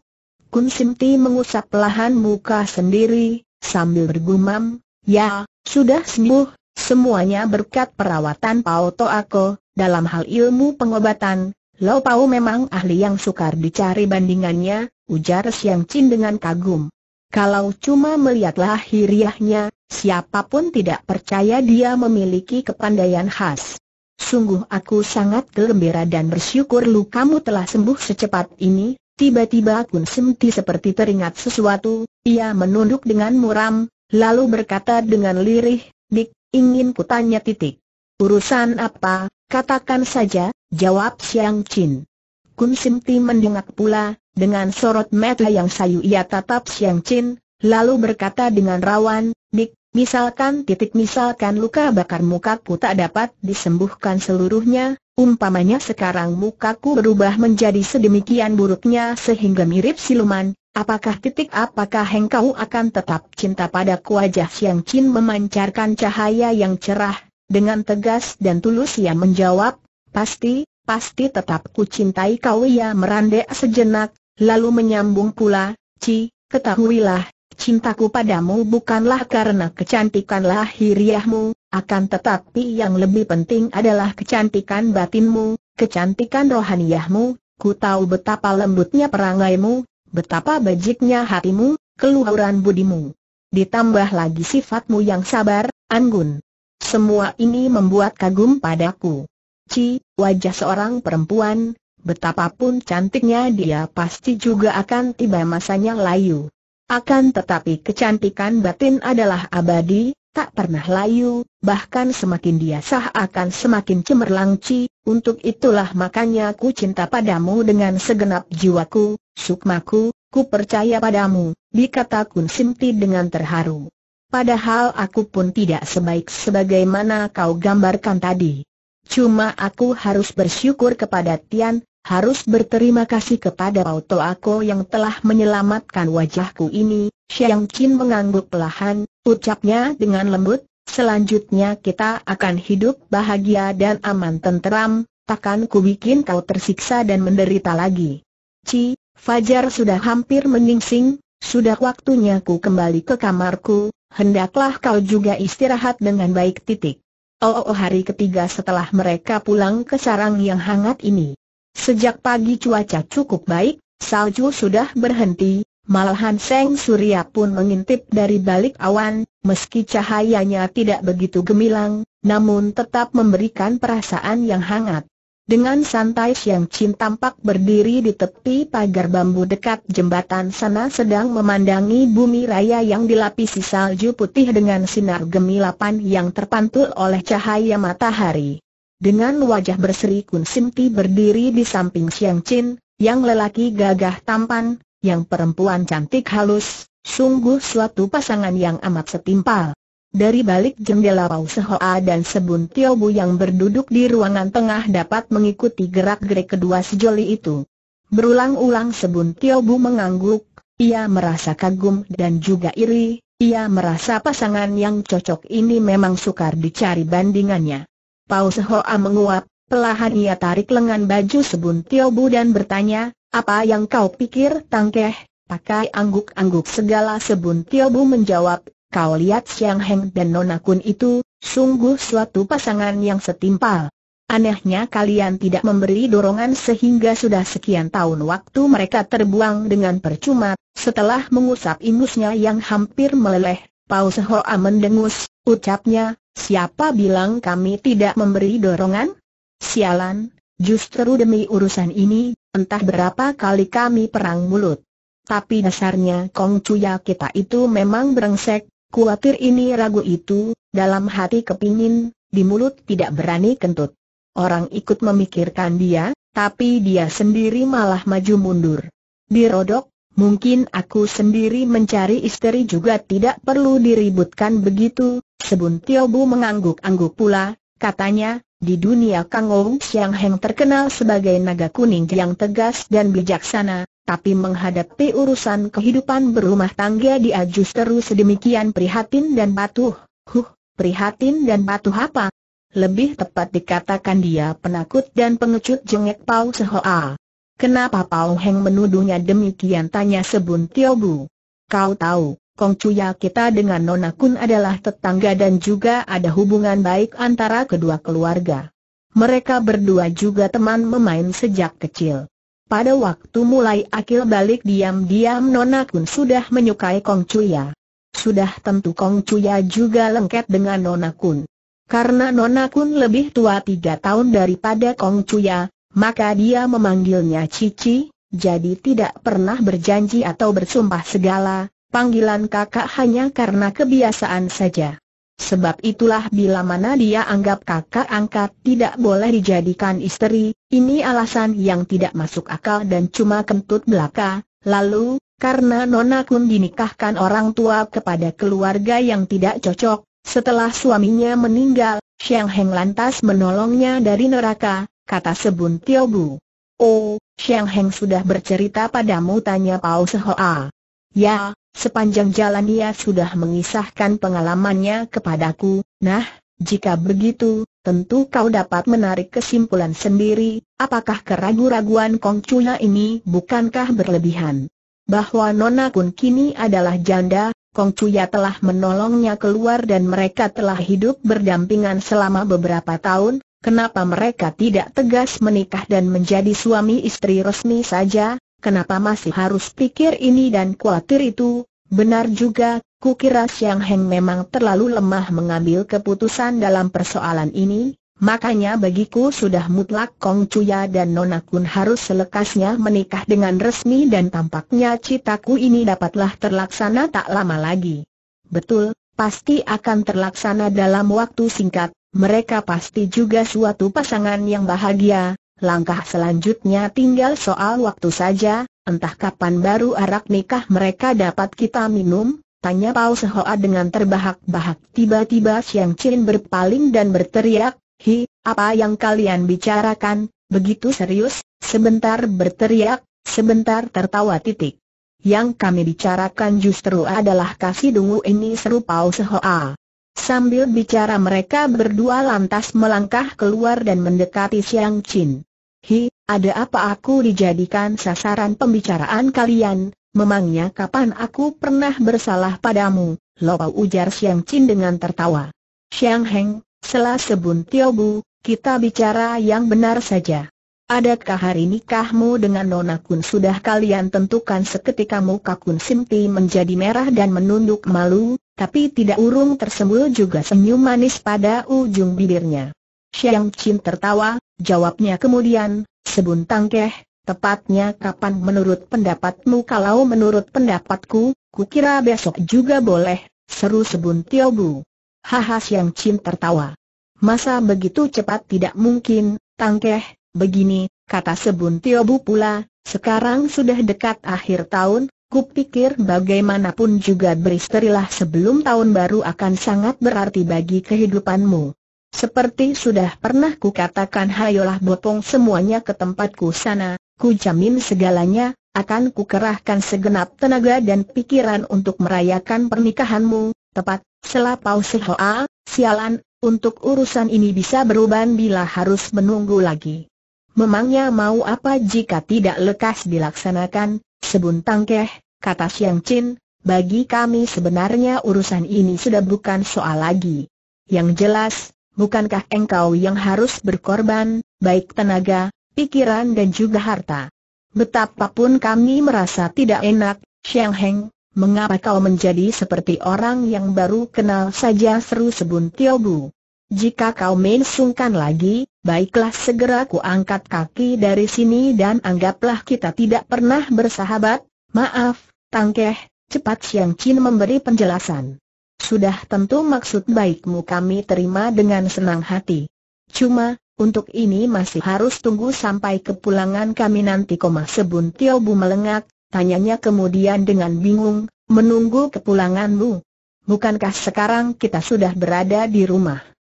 Kun Simti mengusap pelahan muka sendiri, sambil bergumam, ya, sudah sembuh, semuanya berkat perawatan Pao Toako, dalam hal ilmu pengobatan, Lau Pao memang ahli yang sukar dicari bandingannya, ujar Siang Chin dengan kagum. Kalau cuma melihat lahiriahnya, siapapun tidak percaya dia memiliki kepandaian khas. Sungguh aku sangat gembira dan bersyukur lu kamu telah sembuh secepat ini, Tiba-tiba Kun Semti seperti teringat sesuatu, ia menunduk dengan muram, lalu berkata dengan lirih, Dik, ingin kutanya titik. Urusan apa, katakan saja, jawab Siang Chin. Kun Simti mendengak pula, dengan sorot mata yang sayu ia tatap Siang Chin, lalu berkata dengan rawan, Dik, misalkan titik misalkan luka bakar muka mukaku tak dapat disembuhkan seluruhnya, Umpamanya sekarang mukaku berubah menjadi sedemikian buruknya sehingga mirip siluman, apakah titik apakah engkau akan tetap cinta pada wajah Siang Chin memancarkan cahaya yang cerah, dengan tegas dan tulus ia menjawab, pasti, pasti tetap ku cintai kau ia merandek sejenak, lalu menyambung pula, Ci, ketahuilah, cintaku padamu bukanlah karena kecantikan lahiriahmu, akan tetapi yang lebih penting adalah kecantikan batinmu, kecantikan rohaniahmu, ku tahu betapa lembutnya perangaimu, betapa bajiknya hatimu, keluhuran budimu. Ditambah lagi sifatmu yang sabar, anggun. Semua ini membuat kagum padaku. Ci, wajah seorang perempuan, betapapun cantiknya dia pasti juga akan tiba masanya layu. Akan tetapi kecantikan batin adalah abadi, tak pernah layu, bahkan semakin dia sah akan semakin cemerlang Ci, untuk itulah makanya ku cinta padamu dengan segenap jiwaku, sukmaku, ku percaya padamu, dikata Kun Simti dengan terharu. Padahal aku pun tidak sebaik sebagaimana kau gambarkan tadi. Cuma aku harus bersyukur kepada Tian, harus berterima kasih kepada Auto Ako yang telah menyelamatkan wajahku ini, Xiang Qin mengangguk pelahan, ucapnya dengan lembut, selanjutnya kita akan hidup bahagia dan aman tenteram, takkan bikin kau tersiksa dan menderita lagi. Ci, Fajar sudah hampir meningsing. sudah waktunya ku kembali ke kamarku, hendaklah kau juga istirahat dengan baik titik. oh, oh, oh hari ketiga setelah mereka pulang ke sarang yang hangat ini. Sejak pagi cuaca cukup baik, salju sudah berhenti, malahan Seng Surya pun mengintip dari balik awan, meski cahayanya tidak begitu gemilang, namun tetap memberikan perasaan yang hangat. Dengan santai Siang Chin tampak berdiri di tepi pagar bambu dekat jembatan sana sedang memandangi bumi raya yang dilapisi salju putih dengan sinar gemilapan yang terpantul oleh cahaya matahari. Dengan wajah berseri Kun Simti berdiri di samping Siang Chin, yang lelaki gagah tampan, yang perempuan cantik halus, sungguh suatu pasangan yang amat setimpal. Dari balik jendela Pau Sehoa dan Sebun Tiobu yang berduduk di ruangan tengah dapat mengikuti gerak-gerik kedua sejoli itu. Berulang-ulang Sebun Tiobu mengangguk, ia merasa kagum dan juga iri, ia merasa pasangan yang cocok ini memang sukar dicari bandingannya. Paus Hoa menguap, pelahan ia tarik lengan baju Sebun Tiobu dan bertanya, apa yang kau pikir tangkeh? Pakai angguk-angguk segala Sebun Tiobu menjawab, kau lihat Siang Heng dan Nona Kun itu, sungguh suatu pasangan yang setimpal. Anehnya kalian tidak memberi dorongan sehingga sudah sekian tahun waktu mereka terbuang dengan percuma, setelah mengusap ingusnya yang hampir meleleh, Pau Sehoa mendengus, ucapnya, siapa bilang kami tidak memberi dorongan? Sialan, justru demi urusan ini, entah berapa kali kami perang mulut. Tapi dasarnya Kong Cuya kita itu memang berengsek. kuatir ini ragu itu, dalam hati kepingin, di mulut tidak berani kentut. Orang ikut memikirkan dia, tapi dia sendiri malah maju mundur. Dirodok. Mungkin aku sendiri mencari istri juga tidak perlu diributkan begitu, Sebun bu mengangguk-angguk pula, katanya, di dunia Kang Ou Siang Heng terkenal sebagai naga kuning yang tegas dan bijaksana, tapi menghadapi urusan kehidupan berumah tangga dia justru sedemikian prihatin dan patuh. Huh, prihatin dan patuh apa? Lebih tepat dikatakan dia penakut dan pengecut jengek Pau Sehoa. Kenapa Pao Heng menuduhnya demikian tanya Sebun Tio Bu. Kau tahu, Kong Cuya kita dengan Nona Kun adalah tetangga dan juga ada hubungan baik antara kedua keluarga. Mereka berdua juga teman memain sejak kecil. Pada waktu mulai akil balik diam-diam Nona Kun sudah menyukai Kong Cuya. Sudah tentu Kong Cuya juga lengket dengan Nona Kun. Karena Nona Kun lebih tua tiga tahun daripada Kong Cuya, maka dia memanggilnya Cici, jadi tidak pernah berjanji atau bersumpah segala, panggilan kakak hanya karena kebiasaan saja. Sebab itulah bila mana dia anggap kakak angkat tidak boleh dijadikan istri, ini alasan yang tidak masuk akal dan cuma kentut belaka. Lalu, karena Nona Kun dinikahkan orang tua kepada keluarga yang tidak cocok, setelah suaminya meninggal, Xiang Heng lantas menolongnya dari neraka, kata Sebun Tiobu. Oh, Sheng Heng sudah bercerita padamu tanya Pao Sehoa. Ya, sepanjang jalan ia sudah mengisahkan pengalamannya kepadaku, nah, jika begitu, Tentu kau dapat menarik kesimpulan sendiri, apakah keraguan-raguan Kong ini bukankah berlebihan? Bahwa Nona Kun kini adalah janda, Kong Chuya telah menolongnya keluar dan mereka telah hidup berdampingan selama beberapa tahun, Kenapa mereka tidak tegas menikah dan menjadi suami istri resmi saja, kenapa masih harus pikir ini dan khawatir itu? Benar juga, kukira Siang Heng memang terlalu lemah mengambil keputusan dalam persoalan ini, makanya bagiku sudah mutlak Kong Cuya dan Nona Kun harus selekasnya menikah dengan resmi dan tampaknya citaku ini dapatlah terlaksana tak lama lagi. Betul, pasti akan terlaksana dalam waktu singkat, mereka pasti juga suatu pasangan yang bahagia, langkah selanjutnya tinggal soal waktu saja, entah kapan baru arak nikah mereka dapat kita minum, tanya Pau Sehoa dengan terbahak-bahak. Tiba-tiba Siang Chin berpaling dan berteriak, Hi, apa yang kalian bicarakan, begitu serius, sebentar berteriak, sebentar tertawa titik. Yang kami bicarakan justru adalah kasih dungu ini seru Pau Sehoa. Sambil bicara mereka berdua lantas melangkah keluar dan mendekati Siang Chin. Hi, ada apa aku dijadikan sasaran pembicaraan kalian? Memangnya kapan aku pernah bersalah padamu? Lopau ujar Siang Chin dengan tertawa. Siang Heng, sebun Tio Bu, kita bicara yang benar saja. Adakah hari nikahmu dengan Nona Kun sudah kalian tentukan seketika muka Kun Simti menjadi merah dan menunduk malu, tapi tidak urung tersembul juga senyum manis pada ujung bibirnya. Xiang Qin tertawa, jawabnya kemudian, sebuntang keh, tepatnya kapan menurut pendapatmu kalau menurut pendapatku, kukira besok juga boleh, seru Sebun Tio bu. Haha Xiang Qin tertawa. Masa begitu cepat tidak mungkin, tangkeh, begini, kata Sebun Tio bu pula, sekarang sudah dekat akhir tahun, Kupikir bagaimanapun juga beristirilah sebelum tahun baru akan sangat berarti bagi kehidupanmu. Seperti sudah pernah kukatakan hayolah botong semuanya ke tempatku sana, ku jamin segalanya, akan kukerahkan segenap tenaga dan pikiran untuk merayakan pernikahanmu, tepat, selapau sehoa, sialan, untuk urusan ini bisa berubah bila harus menunggu lagi. Memangnya mau apa jika tidak lekas dilaksanakan, Sebuntang keh, kata Siang Chin, bagi kami sebenarnya urusan ini sudah bukan soal lagi. Yang jelas, bukankah engkau yang harus berkorban, baik tenaga, pikiran dan juga harta. Betapapun kami merasa tidak enak, Siang Heng, mengapa kau menjadi seperti orang yang baru kenal saja seru sebun Tio Bu? Jika kau mensungkan lagi, baiklah segera ku angkat kaki dari sini dan anggaplah kita tidak pernah bersahabat. Maaf, Tangkeh, cepat Siang Chin memberi penjelasan. Sudah tentu maksud baikmu kami terima dengan senang hati. Cuma, untuk ini masih harus tunggu sampai kepulangan kami nanti koma sebun Tio Bu melengak, tanyanya kemudian dengan bingung, menunggu kepulanganmu. Bukankah sekarang kita sudah berada di rumah?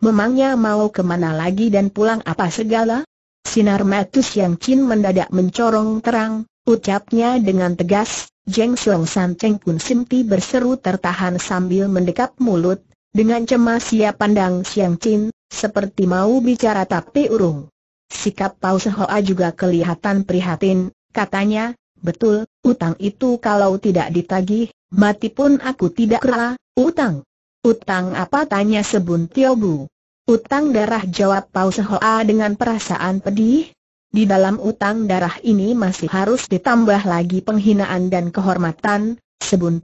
Memangnya mau kemana lagi dan pulang apa segala? Sinar matus yang Chin mendadak mencorong terang, ucapnya dengan tegas, Jeng Siong San Cheng Kun Simti berseru tertahan sambil mendekap mulut, dengan cemas ia pandang Siang Chin, seperti mau bicara tapi urung. Sikap Paus Hoa juga kelihatan prihatin, katanya, betul, utang itu kalau tidak ditagih, mati pun aku tidak rela, utang. Utang apa tanya Tio Bu? Utang darah jawab Pau Sehoa dengan perasaan pedih. Di dalam utang darah ini masih harus ditambah lagi penghinaan dan kehormatan.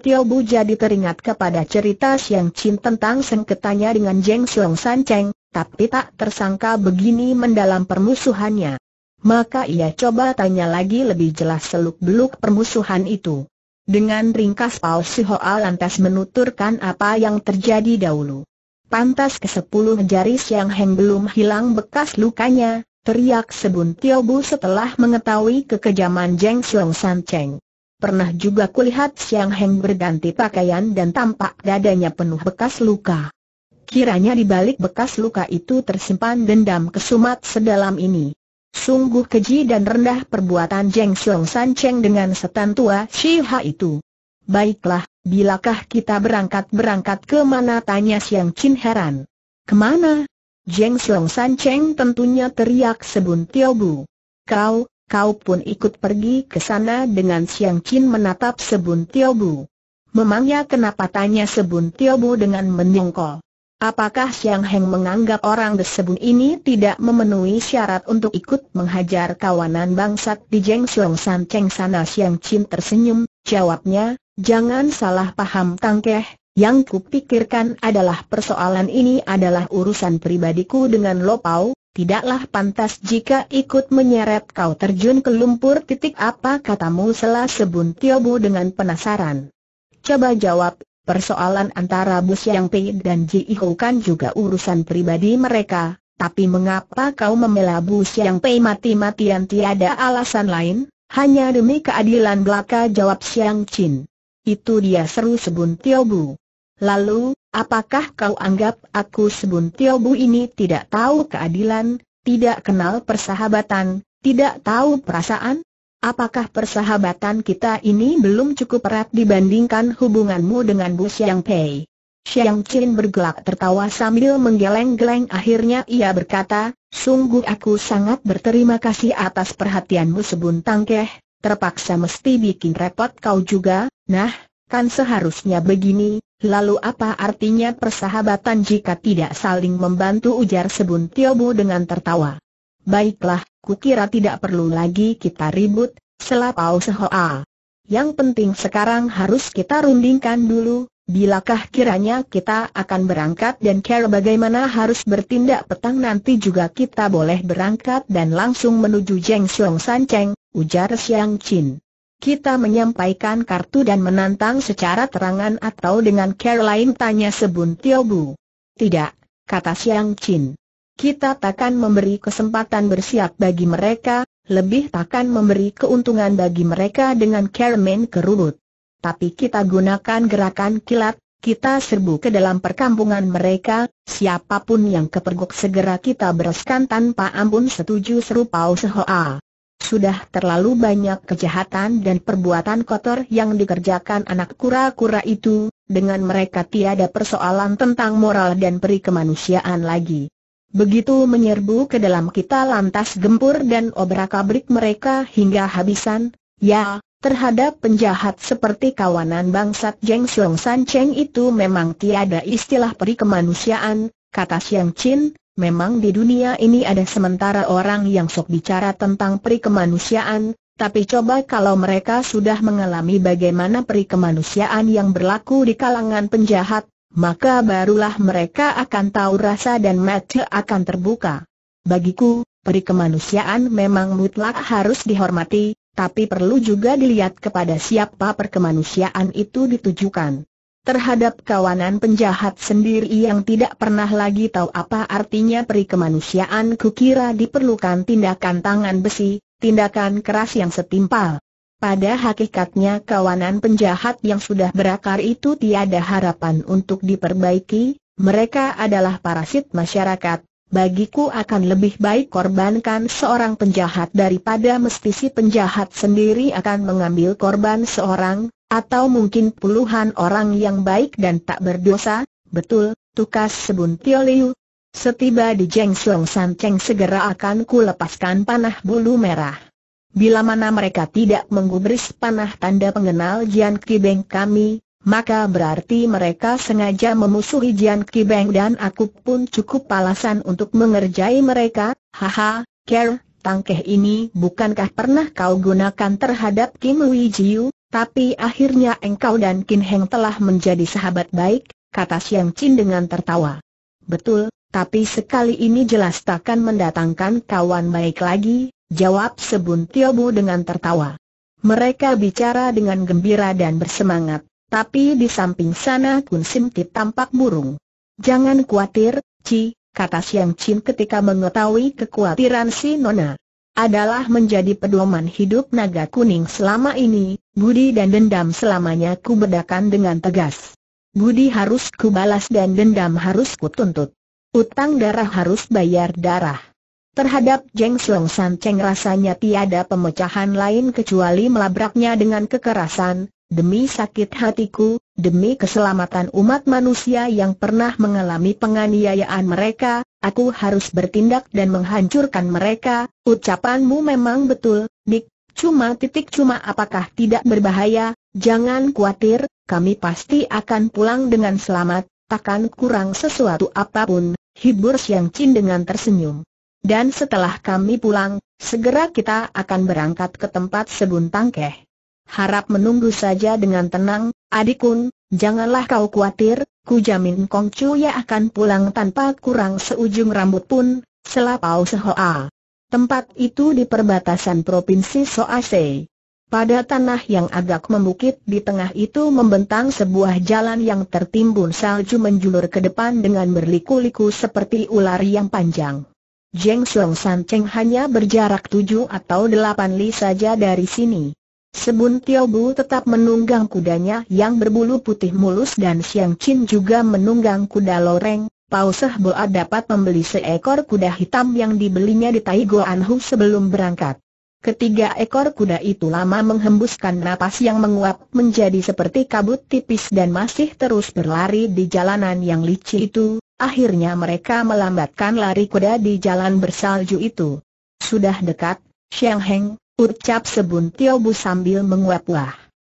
Tio Bu jadi teringat kepada cerita Siang Chin tentang sengketanya dengan Jeng Siong San Cheng, tapi tak tersangka begini mendalam permusuhannya. Maka ia coba tanya lagi lebih jelas seluk-beluk permusuhan itu. Dengan ringkas Pao Sihoa lantas menuturkan apa yang terjadi dahulu. Pantas ke sepuluh jari Siang Heng belum hilang bekas lukanya, teriak Sebun Tio Bu setelah mengetahui kekejaman Jeng Siong San Cheng. Pernah juga kulihat Siang Heng berganti pakaian dan tampak dadanya penuh bekas luka. Kiranya di balik bekas luka itu tersimpan dendam kesumat sedalam ini. Sungguh keji dan rendah perbuatan Jeng Xiong San Cheng dengan setan tua Shi Ha itu. Baiklah, bilakah kita berangkat-berangkat ke mana tanya Siang Chin heran. Kemana? Jeng Xiong San Cheng tentunya teriak Tio bu. Kau, kau pun ikut pergi ke sana dengan Siang Chin menatap Tio bu. Memangnya kenapa tanya Tio bu dengan menyongkol? Apakah Siang Heng menganggap orang tersebut ini tidak memenuhi syarat untuk ikut menghajar kawanan bangsat di Jeng Siong San Cheng sana Siang Chin tersenyum, jawabnya, jangan salah paham Tangkeh, yang kupikirkan adalah persoalan ini adalah urusan pribadiku dengan Lo Pau. tidaklah pantas jika ikut menyeret kau terjun ke lumpur titik apa katamu selah sebun Tiobu dengan penasaran. Coba jawab Persoalan antara Bu Yang Pei dan Ji Iho kan juga urusan pribadi mereka, tapi mengapa kau membela Bu Siang Pei mati-matian tiada alasan lain? Hanya demi keadilan belaka jawab Siang Chin. Itu dia seru Sebun Tio Bu. Lalu, apakah kau anggap aku Sebun Tio Bu ini tidak tahu keadilan, tidak kenal persahabatan, tidak tahu perasaan? Apakah persahabatan kita ini belum cukup erat dibandingkan hubunganmu dengan Bu Xiang Pei? Xiang Qin bergelak tertawa sambil menggeleng-geleng akhirnya ia berkata, Sungguh aku sangat berterima kasih atas perhatianmu Sebun Tangkeh. terpaksa mesti bikin repot kau juga, nah, kan seharusnya begini, lalu apa artinya persahabatan jika tidak saling membantu ujar Sebun Tiobu dengan tertawa. Baiklah, kukira tidak perlu lagi kita ribut, selapau sehoa. Yang penting sekarang harus kita rundingkan dulu, bilakah kiranya kita akan berangkat dan care bagaimana harus bertindak petang nanti juga kita boleh berangkat dan langsung menuju Jeng Siong San Cheng, ujar Siang Chin. Kita menyampaikan kartu dan menantang secara terangan atau dengan care lain tanya Sebun Tio Bu. Tidak, kata Siang Chin kita takkan memberi kesempatan bersiap bagi mereka, lebih takkan memberi keuntungan bagi mereka dengan Kermen kerubut. Tapi kita gunakan gerakan kilat, kita serbu ke dalam perkampungan mereka, siapapun yang kepergok segera kita bereskan tanpa ampun setuju seru Pau Sudah terlalu banyak kejahatan dan perbuatan kotor yang dikerjakan anak kura-kura itu, dengan mereka tiada persoalan tentang moral dan peri kemanusiaan lagi. Begitu menyerbu ke dalam kita lantas gempur dan obrak-abrik mereka hingga habisan, ya, terhadap penjahat seperti kawanan bangsat Jeng Siong San Cheng itu memang tiada istilah peri kemanusiaan, kata Siang Chin, memang di dunia ini ada sementara orang yang sok bicara tentang peri kemanusiaan, tapi coba kalau mereka sudah mengalami bagaimana peri kemanusiaan yang berlaku di kalangan penjahat, maka barulah mereka akan tahu rasa dan mata akan terbuka. Bagiku, peri kemanusiaan memang mutlak harus dihormati, tapi perlu juga dilihat kepada siapa perkemanusiaan itu ditujukan. Terhadap kawanan penjahat sendiri yang tidak pernah lagi tahu apa artinya peri kemanusiaan kukira diperlukan tindakan tangan besi, tindakan keras yang setimpal. Pada hakikatnya kawanan penjahat yang sudah berakar itu tiada harapan untuk diperbaiki, mereka adalah parasit masyarakat. Bagiku akan lebih baik korbankan seorang penjahat daripada si penjahat sendiri akan mengambil korban seorang, atau mungkin puluhan orang yang baik dan tak berdosa, betul, tukas sebun Tio Liu. Setiba di Jeng Suong San Cheng segera akan kulepaskan panah bulu merah. Bila mana mereka tidak menggubris panah tanda pengenal Jian Kibeng kami, maka berarti mereka sengaja memusuhi Jian Kibeng dan aku pun cukup alasan untuk mengerjai mereka, haha, ker, tangkeh ini bukankah pernah kau gunakan terhadap Kim Wei Jiu, tapi akhirnya engkau dan Kin Heng telah menjadi sahabat baik, kata Siang Chin dengan tertawa. Betul, tapi sekali ini jelas takkan mendatangkan kawan baik lagi, Jawab Sebun Tiobu dengan tertawa. Mereka bicara dengan gembira dan bersemangat, tapi di samping sana Kun Sim tampak burung. Jangan khawatir, Ci, kata Siang Chin ketika mengetahui kekhawatiran si Nona. Adalah menjadi pedoman hidup naga kuning selama ini, budi dan dendam selamanya ku bedakan dengan tegas. Budi harus ku balas dan dendam harus ku tuntut. Utang darah harus bayar darah. Terhadap Jeng Song San Cheng rasanya tiada pemecahan lain kecuali melabraknya dengan kekerasan, demi sakit hatiku, demi keselamatan umat manusia yang pernah mengalami penganiayaan mereka, aku harus bertindak dan menghancurkan mereka, ucapanmu memang betul, Nick, cuma titik cuma apakah tidak berbahaya, jangan khawatir, kami pasti akan pulang dengan selamat, takkan kurang sesuatu apapun, hibur Siang Chin dengan tersenyum. Dan setelah kami pulang, segera kita akan berangkat ke tempat sebuntang keh. Harap menunggu saja dengan tenang, adikun, janganlah kau khawatir, ku jamin Kong ya akan pulang tanpa kurang seujung rambut pun, selapau sehoa. Tempat itu di perbatasan Provinsi Soase. Pada tanah yang agak membukit di tengah itu membentang sebuah jalan yang tertimbun salju menjulur ke depan dengan berliku-liku seperti ular yang panjang. Jeng San Cheng hanya berjarak tujuh atau delapan li saja dari sini. Sebun Tio Bu tetap menunggang kudanya yang berbulu putih mulus dan Siang Chin juga menunggang kuda loreng. Pau Seh Boa dapat membeli seekor kuda hitam yang dibelinya di Tai Anhu sebelum berangkat. Ketiga ekor kuda itu lama menghembuskan napas yang menguap menjadi seperti kabut tipis dan masih terus berlari di jalanan yang licin itu, Akhirnya mereka melambatkan lari kuda di jalan bersalju itu. Sudah dekat, Xiang Heng, ucap Sebun Tio Bu sambil menguap-wah.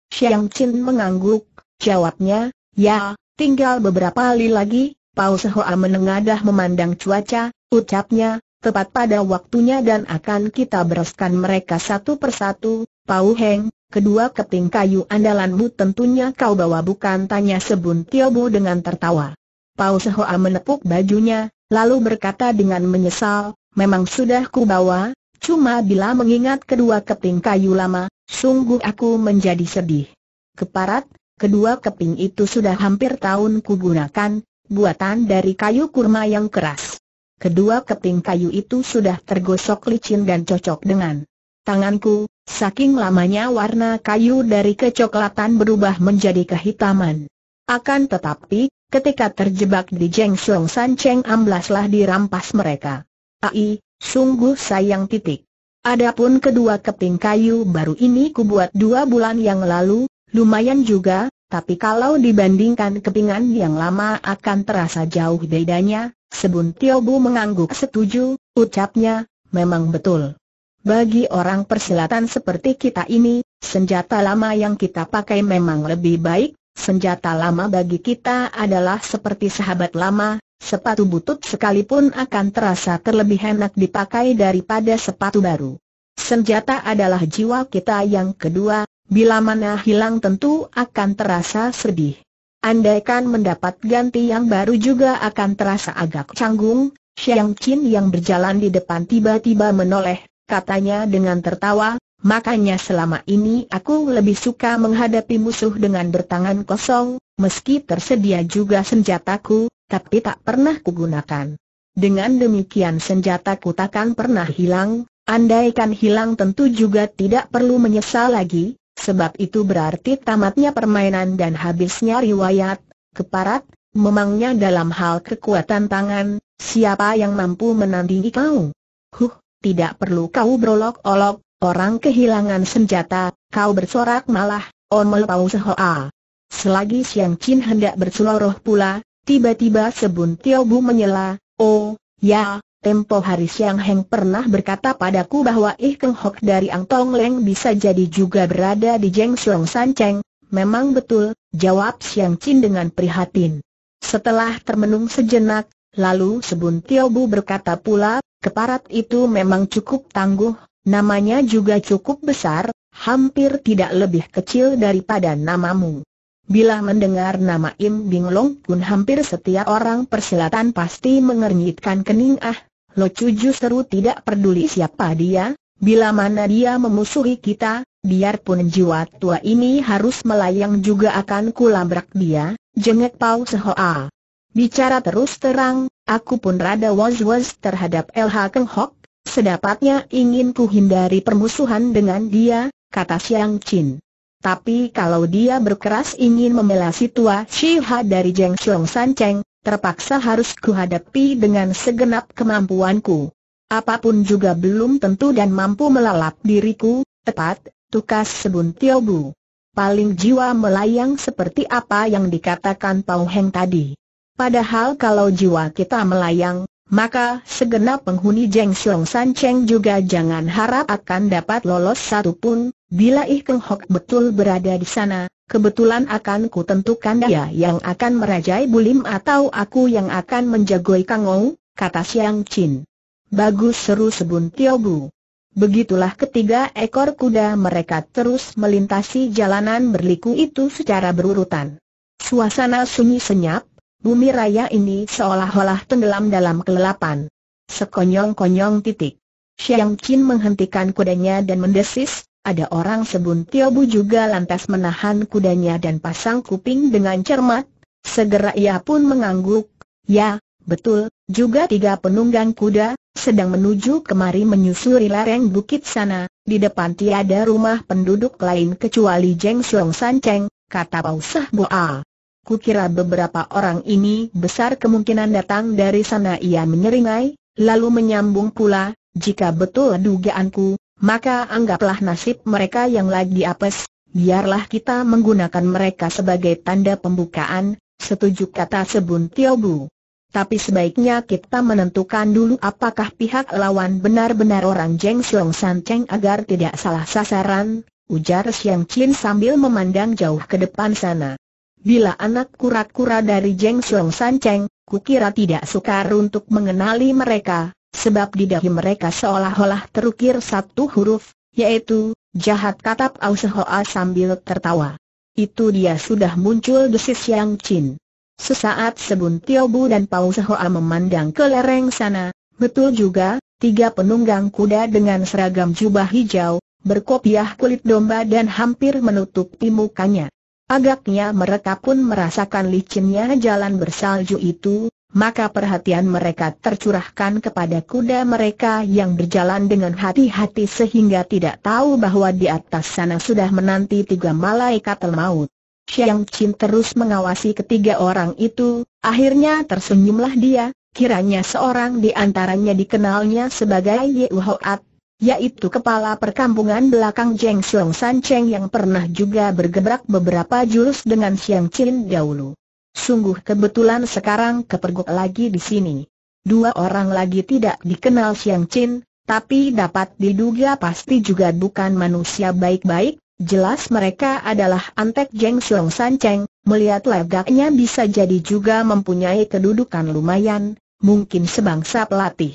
Xiang Chin mengangguk, jawabnya, ya, tinggal beberapa li lagi, Pau Sehoa menengadah memandang cuaca, ucapnya, tepat pada waktunya dan akan kita bereskan mereka satu persatu, Pau Heng, kedua keping kayu andalanmu tentunya kau bawa bukan tanya Sebun Tio Bu dengan tertawa. Pau Sehoa menepuk bajunya, lalu berkata dengan menyesal, memang sudah ku bawa, cuma bila mengingat kedua keping kayu lama, sungguh aku menjadi sedih. Keparat, kedua keping itu sudah hampir tahun ku gunakan, buatan dari kayu kurma yang keras. Kedua keping kayu itu sudah tergosok licin dan cocok dengan tanganku, saking lamanya warna kayu dari kecoklatan berubah menjadi kehitaman. Akan tetapi, ketika terjebak di Jeng Song San Cheng amblaslah dirampas mereka. Ai, sungguh sayang titik. Adapun kedua keping kayu baru ini kubuat dua bulan yang lalu, lumayan juga, tapi kalau dibandingkan kepingan yang lama akan terasa jauh bedanya, Sebun Tiobu mengangguk setuju, ucapnya, memang betul. Bagi orang persilatan seperti kita ini, senjata lama yang kita pakai memang lebih baik, Senjata lama bagi kita adalah seperti sahabat lama, sepatu butut sekalipun akan terasa terlebih enak dipakai daripada sepatu baru. Senjata adalah jiwa kita yang kedua, bila mana hilang tentu akan terasa sedih. Andaikan mendapat ganti yang baru juga akan terasa agak canggung, Xiang Qin yang berjalan di depan tiba-tiba menoleh, katanya dengan tertawa, Makanya selama ini aku lebih suka menghadapi musuh dengan bertangan kosong, meski tersedia juga senjataku, tapi tak pernah kugunakan. Dengan demikian senjataku takkan pernah hilang, andaikan hilang tentu juga tidak perlu menyesal lagi, sebab itu berarti tamatnya permainan dan habisnya riwayat, keparat, memangnya dalam hal kekuatan tangan, siapa yang mampu menandingi kau? Huh, tidak perlu kau berolok-olok, Orang kehilangan senjata, kau bersorak malah, Omel Pau Sehoa. Selagi Siang Chin hendak berseloroh pula, tiba-tiba Sebun Tio Bu menyela, Oh, ya, tempo hari Siang Heng pernah berkata padaku bahwa Ih Keng Hok dari Ang Tong Leng bisa jadi juga berada di Jeng Siong San Cheng. Memang betul, jawab Siang Chin dengan prihatin. Setelah termenung sejenak, lalu Sebun Tio Bu berkata pula, keparat itu memang cukup tangguh, Namanya juga cukup besar, hampir tidak lebih kecil daripada namamu. Bila mendengar nama Im Bing Long Kun hampir setiap orang persilatan pasti mengernyitkan kening ah, Lo Cuju seru tidak peduli siapa dia, bila mana dia memusuhi kita, biarpun jiwa tua ini harus melayang juga akan kulabrak dia, jengek Pau Sehoa. Bicara terus terang, aku pun rada was-was terhadap LH Keng Hok, Sedapatnya ingin ku hindari permusuhan dengan dia, kata Siang Chin. Tapi kalau dia berkeras ingin membela si tua Shiha dari Jeng Xiong San Cheng, terpaksa harus kuhadapi dengan segenap kemampuanku. Apapun juga belum tentu dan mampu melalap diriku, tepat, tukas sebun Tio Paling jiwa melayang seperti apa yang dikatakan Pau Heng tadi. Padahal kalau jiwa kita melayang, maka segenap penghuni Jeng Xiong San Cheng juga jangan harap akan dapat lolos satupun, bila Ih Keng Hok betul berada di sana, kebetulan akan kutentukan dia yang akan merajai Bulim atau aku yang akan menjagoi Kangou, kata Siang Chin. Bagus seru sebun Tio Bu. Begitulah ketiga ekor kuda mereka terus melintasi jalanan berliku itu secara berurutan. Suasana sunyi senyap, Bumi raya ini seolah-olah tenggelam dalam kelelapan. Sekonyong-konyong titik. Xiang Qin menghentikan kudanya dan mendesis, ada orang Tio bu juga lantas menahan kudanya dan pasang kuping dengan cermat. Segera ia pun mengangguk, ya, betul, juga tiga penunggang kuda, sedang menuju kemari menyusuri lereng bukit sana, di depan tiada rumah penduduk lain kecuali Jeng Siong San Cheng, kata Pausah Boa. Kukira beberapa orang ini besar kemungkinan datang dari sana ia menyeringai, lalu menyambung pula, jika betul dugaanku, maka anggaplah nasib mereka yang lagi apes, biarlah kita menggunakan mereka sebagai tanda pembukaan, setuju kata Sebun Tiobu. Tapi sebaiknya kita menentukan dulu apakah pihak lawan benar-benar orang Jeng Siong San Cheng agar tidak salah sasaran, ujar Siang Chin sambil memandang jauh ke depan sana. Bila anak kura-kura dari Jeng Xiong San Cheng, kukira tidak sukar untuk mengenali mereka, sebab di dahi mereka seolah-olah terukir satu huruf, yaitu, jahat katap Au Sehoa sambil tertawa. Itu dia sudah muncul desis Yang Chin. Sesaat sebun Tiobu dan Pau Sehoa memandang ke lereng sana, betul juga, tiga penunggang kuda dengan seragam jubah hijau, berkopiah kulit domba dan hampir menutupi mukanya. Agaknya mereka pun merasakan licinnya jalan bersalju itu, maka perhatian mereka tercurahkan kepada kuda mereka yang berjalan dengan hati-hati sehingga tidak tahu bahwa di atas sana sudah menanti tiga malaikat maut. Xiang Qin terus mengawasi ketiga orang itu, akhirnya tersenyumlah dia, kiranya seorang di antaranya dikenalnya sebagai Ye Uhoat, yaitu kepala perkampungan belakang Jeng Xiong San Cheng yang pernah juga bergebrak beberapa jurus dengan Xiang Qin dahulu. Sungguh kebetulan sekarang kepergok lagi di sini. Dua orang lagi tidak dikenal Xiang Qin, tapi dapat diduga pasti juga bukan manusia baik-baik, jelas mereka adalah antek Jeng Xiong San Cheng, melihat lagaknya bisa jadi juga mempunyai kedudukan lumayan, mungkin sebangsa pelatih.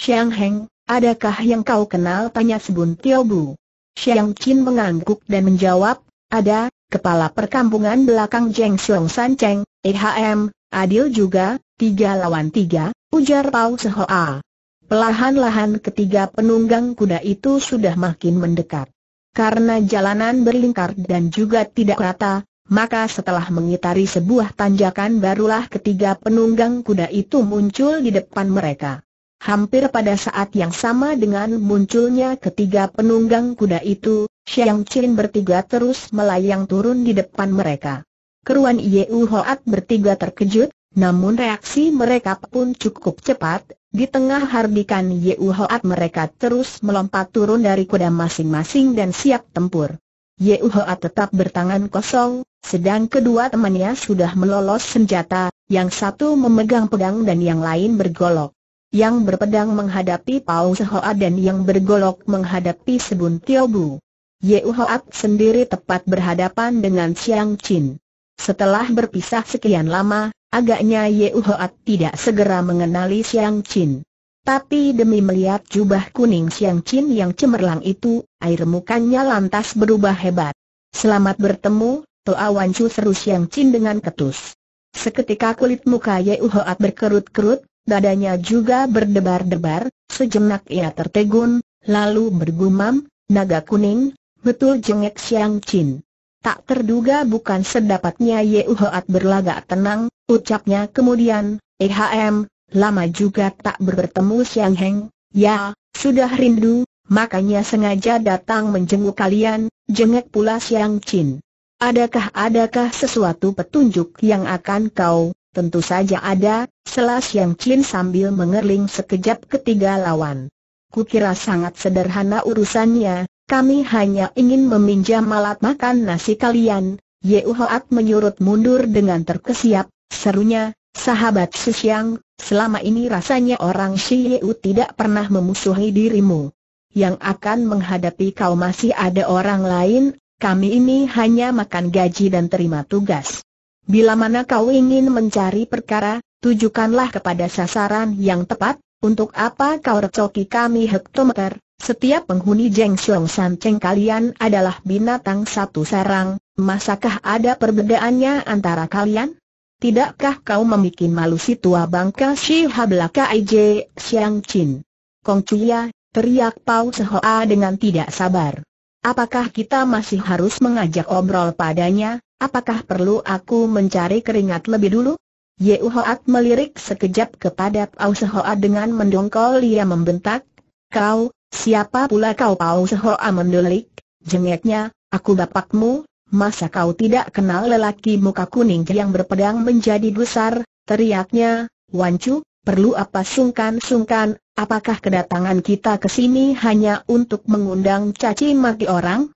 Xiang Heng, Adakah yang kau kenal? Tanya Sebun Tiobu. Xiang Qin mengangguk dan menjawab, ada, kepala perkampungan belakang Jeng Xiong San Cheng, EHM, adil juga, tiga lawan tiga, ujar Pau Sehoa. Pelahan-lahan ketiga penunggang kuda itu sudah makin mendekat. Karena jalanan berlingkar dan juga tidak rata, maka setelah mengitari sebuah tanjakan barulah ketiga penunggang kuda itu muncul di depan mereka. Hampir pada saat yang sama dengan munculnya ketiga penunggang kuda itu, Xiang Qin bertiga terus melayang turun di depan mereka. Keruan Yeu Hoat bertiga terkejut, namun reaksi mereka pun cukup cepat, di tengah hardikan Yeu Hoat mereka terus melompat turun dari kuda masing-masing dan siap tempur. Yeu Hoat tetap bertangan kosong, sedang kedua temannya sudah melolos senjata, yang satu memegang pedang dan yang lain bergolok yang berpedang menghadapi Pau Sehoa dan yang bergolok menghadapi Sebun Tiobu. Yeu Hoat sendiri tepat berhadapan dengan Siang Chin. Setelah berpisah sekian lama, agaknya Yeu Hoat tidak segera mengenali Siang Chin. Tapi demi melihat jubah kuning Siang Chin yang cemerlang itu, air mukanya lantas berubah hebat. Selamat bertemu, Toa Wan Chu seru Siang Chin dengan ketus. Seketika kulit muka Yeu Hoat berkerut-kerut, dadanya juga berdebar-debar, sejenak ia tertegun, lalu bergumam, naga kuning, betul jengek Siang Chin. Tak terduga bukan sedapatnya Ye Uhoat berlagak tenang, ucapnya kemudian, EHM, lama juga tak bertemu Siang Heng, ya, sudah rindu, makanya sengaja datang menjenguk kalian, jengek pula Siang Chin. Adakah-adakah sesuatu petunjuk yang akan kau Tentu saja ada, selas yang Chin sambil mengerling sekejap ketiga lawan. Kukira sangat sederhana urusannya, kami hanya ingin meminjam alat makan nasi kalian. Yeu menyurut mundur dengan terkesiap, serunya, sahabat Susiang, selama ini rasanya orang Si Yeu tidak pernah memusuhi dirimu. Yang akan menghadapi kau masih ada orang lain, kami ini hanya makan gaji dan terima tugas. Bila mana kau ingin mencari perkara, tujukanlah kepada sasaran yang tepat, untuk apa kau recoki kami hektometer, setiap penghuni Jeng Xiong Cheng kalian adalah binatang satu sarang, masakah ada perbedaannya antara kalian? Tidakkah kau membuat malu si tua bangka si Hablaka IJ Siang Chin? Kong Chuya, teriak Pau Sehoa dengan tidak sabar. Apakah kita masih harus mengajak obrol padanya? Apakah perlu aku mencari keringat lebih dulu? Yeu Hoat melirik sekejap kepada Pau Sehoa dengan mendongkol ia membentak, Kau, siapa pula kau Pau Sehoa mendulik? jengeknya, aku bapakmu, masa kau tidak kenal lelaki muka kuning yang berpedang menjadi besar? teriaknya, Wancu, perlu apa sungkan-sungkan, apakah kedatangan kita ke sini hanya untuk mengundang caci maki orang?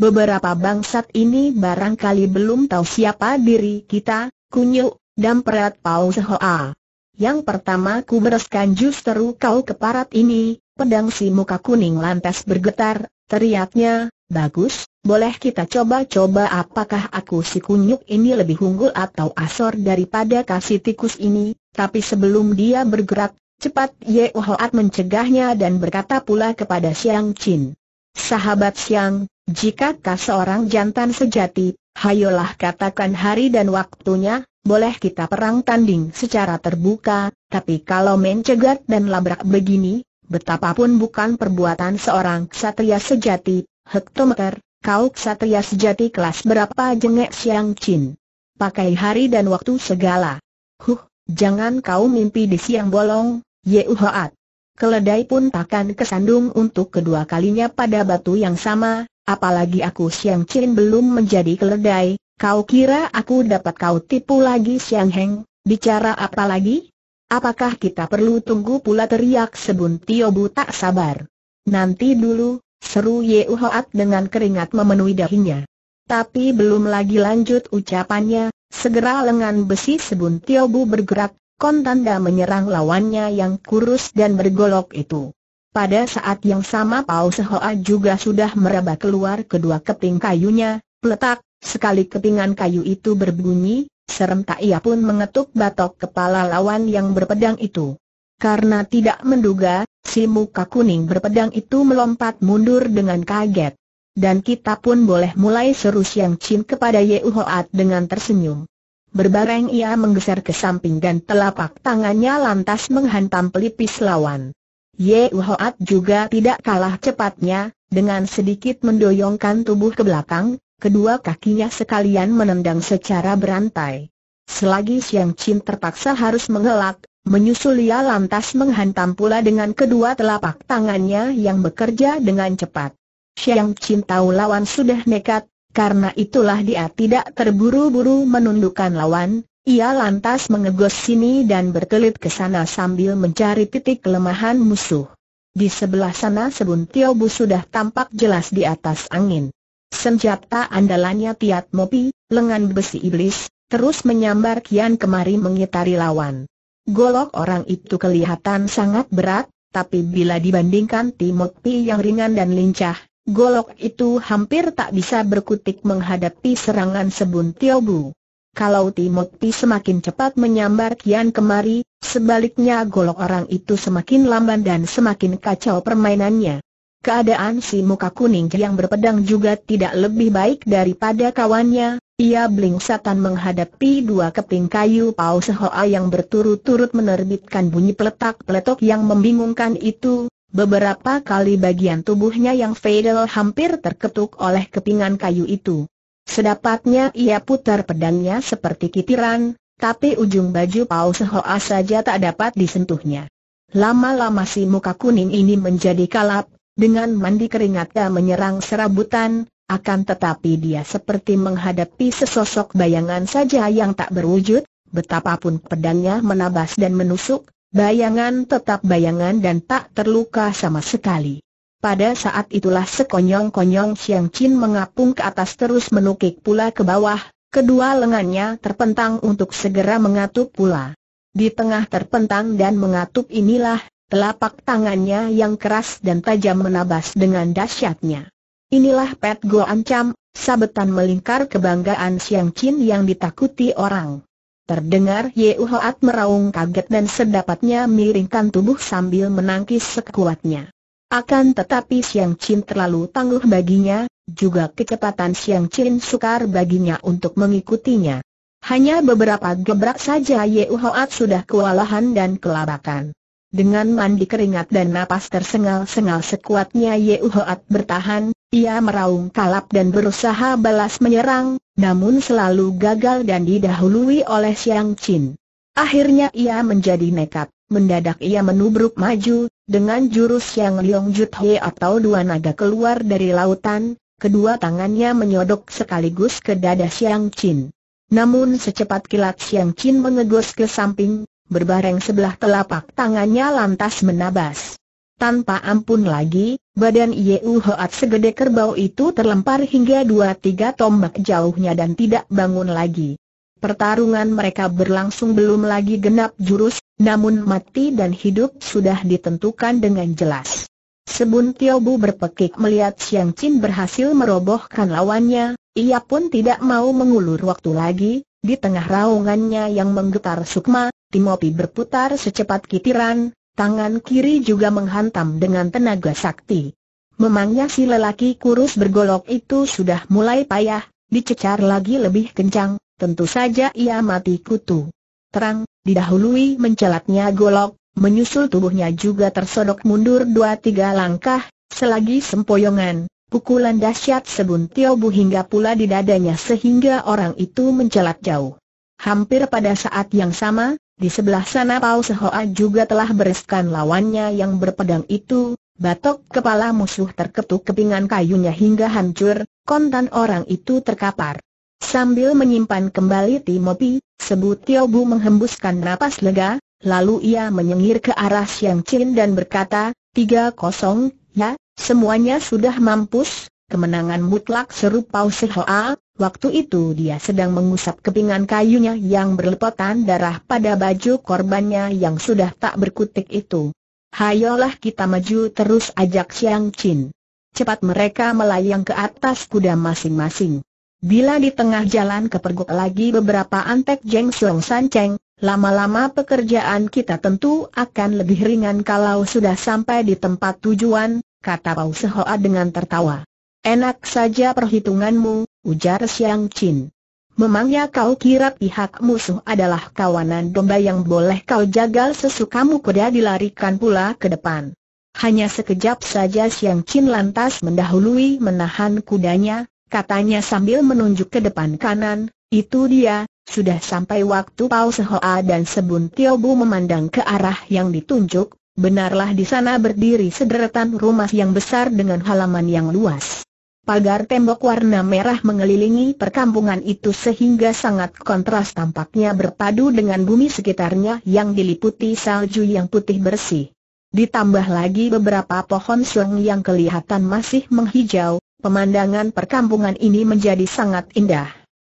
Beberapa bangsat ini barangkali belum tahu siapa diri kita, kunyuk, dan perat Pau Sehoa. Yang pertama ku bereskan justru kau keparat ini, pedang si muka kuning lantas bergetar, teriaknya, bagus, boleh kita coba-coba apakah aku si kunyuk ini lebih unggul atau asor daripada kasih tikus ini, tapi sebelum dia bergerak, cepat Ye Hoat mencegahnya dan berkata pula kepada Siang Chin. Sahabat Siang, jika kau seorang jantan sejati, hayolah katakan hari dan waktunya, boleh kita perang tanding secara terbuka, tapi kalau mencegat dan labrak begini, betapapun bukan perbuatan seorang ksatria sejati, hektometer, kau ksatria sejati kelas berapa jengek siang cin. Pakai hari dan waktu segala. Huh, jangan kau mimpi di siang bolong, yeuhaat. Keledai pun takkan kesandung untuk kedua kalinya pada batu yang sama, apalagi aku Siang Chin belum menjadi keledai, kau kira aku dapat kau tipu lagi Siang Heng, bicara apa lagi? Apakah kita perlu tunggu pula teriak sebun Tio Bu tak sabar? Nanti dulu, seru Ye Uhoat dengan keringat memenuhi dahinya. Tapi belum lagi lanjut ucapannya, segera lengan besi sebun Tio Bu bergerak, kontanda menyerang lawannya yang kurus dan bergolok itu. Pada saat yang sama Pao Sehoa juga sudah meraba keluar kedua keping kayunya, peletak, sekali kepingan kayu itu berbunyi, serentak ia pun mengetuk batok kepala lawan yang berpedang itu. Karena tidak menduga, si muka kuning berpedang itu melompat mundur dengan kaget. Dan kita pun boleh mulai seru Siang cin kepada Ye Uhoat dengan tersenyum. Berbareng ia menggeser ke samping dan telapak tangannya lantas menghantam pelipis lawan. Ye Uhoat juga tidak kalah cepatnya, dengan sedikit mendoyongkan tubuh ke belakang, kedua kakinya sekalian menendang secara berantai. Selagi Siang Chin terpaksa harus mengelak, menyusul ia lantas menghantam pula dengan kedua telapak tangannya yang bekerja dengan cepat. Siang Chin tahu lawan sudah nekat, karena itulah dia tidak terburu-buru menundukkan lawan, ia lantas mengegos sini dan berkelit ke sana sambil mencari titik kelemahan musuh. Di sebelah sana Sebun Tiobu sudah tampak jelas di atas angin. Senjata andalannya Tiat Mopi, lengan besi iblis, terus menyambar kian kemari mengitari lawan. Golok orang itu kelihatan sangat berat, tapi bila dibandingkan Timopi yang ringan dan lincah, golok itu hampir tak bisa berkutik menghadapi serangan Sebun Tiobu. Kalau Timoti semakin cepat menyambar kian kemari, sebaliknya golok orang itu semakin lamban dan semakin kacau permainannya. Keadaan si muka kuning yang berpedang juga tidak lebih baik daripada kawannya, ia bling satan menghadapi dua keping kayu pau sehoa yang berturut-turut menerbitkan bunyi peletak-peletok yang membingungkan itu, beberapa kali bagian tubuhnya yang fatal hampir terketuk oleh kepingan kayu itu. Sedapatnya ia putar pedangnya seperti kitiran, tapi ujung baju Pau Sehoa saja tak dapat disentuhnya. Lama-lama si muka kuning ini menjadi kalap, dengan mandi keringatnya menyerang serabutan, akan tetapi dia seperti menghadapi sesosok bayangan saja yang tak berwujud, betapapun pedangnya menabas dan menusuk, bayangan tetap bayangan dan tak terluka sama sekali. Pada saat itulah sekonyong-konyong Siang Chin mengapung ke atas terus menukik pula ke bawah, kedua lengannya terpentang untuk segera mengatup pula. Di tengah terpentang dan mengatup inilah, telapak tangannya yang keras dan tajam menabas dengan dahsyatnya. Inilah Pet Go Ancam, sabetan melingkar kebanggaan Siang Chin yang ditakuti orang. Terdengar Ye Uhoat meraung kaget dan sedapatnya miringkan tubuh sambil menangkis sekuatnya. Akan tetapi Siang Chin terlalu tangguh baginya, juga kecepatan Siang Chin sukar baginya untuk mengikutinya. Hanya beberapa gebrak saja Ye Uhoat sudah kewalahan dan kelabakan. Dengan mandi keringat dan napas tersengal-sengal sekuatnya Ye Uhoat bertahan, ia meraung kalap dan berusaha balas menyerang, namun selalu gagal dan didahului oleh Siang Chin. Akhirnya ia menjadi nekat. Mendadak ia menubruk maju, dengan jurus yang Liong Jut He atau dua naga keluar dari lautan, kedua tangannya menyodok sekaligus ke dada Siang Chin. Namun secepat kilat Siang Chin mengegos ke samping, berbareng sebelah telapak tangannya lantas menabas. Tanpa ampun lagi, badan Yeu Hoat segede kerbau itu terlempar hingga dua tiga tombak jauhnya dan tidak bangun lagi. Pertarungan mereka berlangsung belum lagi genap jurus, namun mati dan hidup sudah ditentukan dengan jelas. Sebun Bu berpekik melihat Siang Chin berhasil merobohkan lawannya, ia pun tidak mau mengulur waktu lagi, di tengah raungannya yang menggetar sukma, Timopi berputar secepat kitiran, tangan kiri juga menghantam dengan tenaga sakti. Memangnya si lelaki kurus bergolok itu sudah mulai payah, dicecar lagi lebih kencang, tentu saja ia mati kutu. Terang, didahului mencelatnya golok, menyusul tubuhnya juga tersodok mundur dua-tiga langkah, selagi sempoyongan, pukulan dahsyat sebuntil bu hingga pula di dadanya sehingga orang itu mencelat jauh. Hampir pada saat yang sama, di sebelah sana Pau Sehoa juga telah bereskan lawannya yang berpedang itu, batok kepala musuh terketuk kepingan kayunya hingga hancur, kontan orang itu terkapar. Sambil menyimpan kembali Timopi, sebut Tio Bu menghembuskan napas lega, lalu ia menyengir ke arah Siang Chin dan berkata, tiga kosong, ya, semuanya sudah mampus, kemenangan mutlak seru Pau Sehoa, waktu itu dia sedang mengusap kepingan kayunya yang berlepotan darah pada baju korbannya yang sudah tak berkutik itu. Hayolah kita maju terus ajak Siang Chin. Cepat mereka melayang ke atas kuda masing-masing. Bila di tengah jalan kepergok lagi beberapa antek Jeng Song San lama-lama pekerjaan kita tentu akan lebih ringan kalau sudah sampai di tempat tujuan, kata Pau Sehoa dengan tertawa. Enak saja perhitunganmu, ujar Siang Chin. Memangnya kau kira pihak musuh adalah kawanan domba yang boleh kau jagal sesukamu kuda dilarikan pula ke depan. Hanya sekejap saja Siang Chin lantas mendahului menahan kudanya, katanya sambil menunjuk ke depan kanan, itu dia, sudah sampai waktu Pau Sehoa dan Sebun Tiobu memandang ke arah yang ditunjuk, benarlah di sana berdiri sederetan rumah yang besar dengan halaman yang luas. Pagar tembok warna merah mengelilingi perkampungan itu sehingga sangat kontras tampaknya berpadu dengan bumi sekitarnya yang diliputi salju yang putih bersih. Ditambah lagi beberapa pohon sung yang kelihatan masih menghijau, pemandangan perkampungan ini menjadi sangat indah.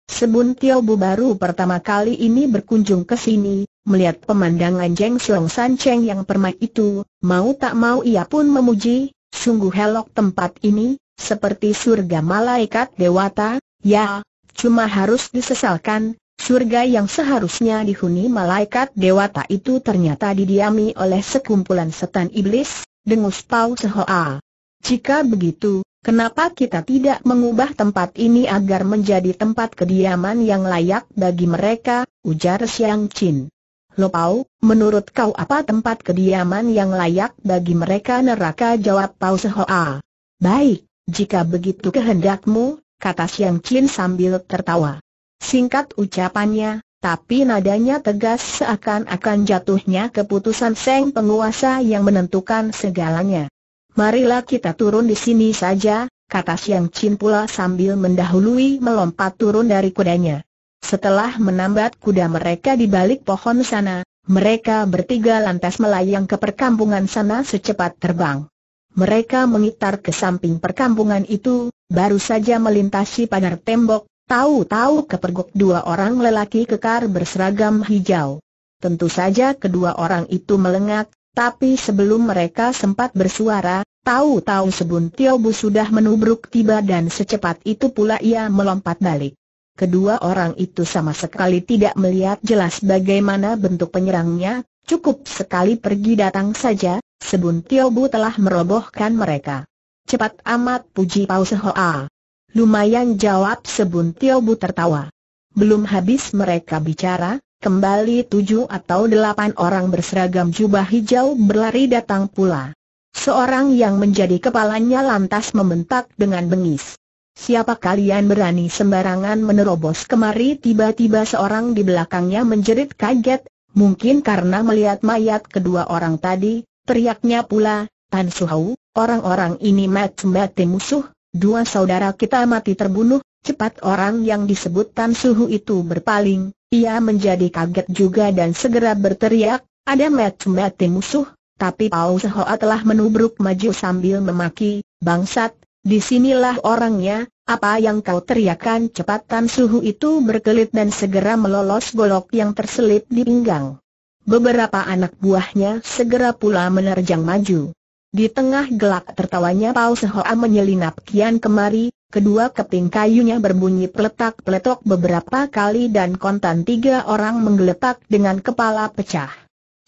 Sebun Tio Bu baru pertama kali ini berkunjung ke sini, melihat pemandangan Jeng Siong San Cheng yang permai itu, mau tak mau ia pun memuji, sungguh helok tempat ini, seperti surga malaikat dewata, ya, cuma harus disesalkan, surga yang seharusnya dihuni malaikat dewata itu ternyata didiami oleh sekumpulan setan iblis, dengus Pau Sehoa. Jika begitu, Kenapa kita tidak mengubah tempat ini agar menjadi tempat kediaman yang layak bagi mereka, ujar Xiang Qin. Lopau, menurut kau apa tempat kediaman yang layak bagi mereka neraka jawab Pau Sehoa. Baik, jika begitu kehendakmu, kata Siang Chin sambil tertawa. Singkat ucapannya, tapi nadanya tegas seakan-akan jatuhnya keputusan Seng penguasa yang menentukan segalanya. Marilah kita turun di sini saja, kata Siang Chin pula sambil mendahului melompat turun dari kudanya. Setelah menambat kuda mereka di balik pohon sana, mereka bertiga lantas melayang ke perkampungan sana secepat terbang. Mereka mengitar ke samping perkampungan itu, baru saja melintasi pagar tembok, tahu-tahu kepergok dua orang lelaki kekar berseragam hijau. Tentu saja kedua orang itu melengak, tapi sebelum mereka sempat bersuara, tahu-tahu Sebun Tiobu sudah menubruk tiba dan secepat itu pula ia melompat balik. Kedua orang itu sama sekali tidak melihat jelas bagaimana bentuk penyerangnya, cukup sekali pergi datang saja, Sebun Tiobu telah merobohkan mereka. Cepat amat puji Pau Sehoa. Lumayan jawab Sebun Tiobu tertawa. Belum habis mereka bicara, Kembali tujuh atau delapan orang berseragam jubah hijau berlari datang pula. Seorang yang menjadi kepalanya lantas membentak dengan bengis. Siapa kalian berani sembarangan menerobos kemari tiba-tiba seorang di belakangnya menjerit kaget, mungkin karena melihat mayat kedua orang tadi, teriaknya pula, Tan Suhau, orang-orang ini mati-mati musuh, dua saudara kita mati terbunuh, cepat orang yang disebut Tan Suhu itu berpaling, ia menjadi kaget juga dan segera berteriak, ada mati-mati musuh, tapi Pau Sehoa telah menubruk maju sambil memaki, bangsat, disinilah orangnya, apa yang kau teriakan cepatan suhu itu berkelit dan segera melolos golok yang terselip di pinggang. Beberapa anak buahnya segera pula menerjang maju. Di tengah gelak tertawanya Pau Sehoa menyelinap kian kemari, Kedua keping kayunya berbunyi peletak-peletok beberapa kali dan kontan tiga orang menggeletak dengan kepala pecah.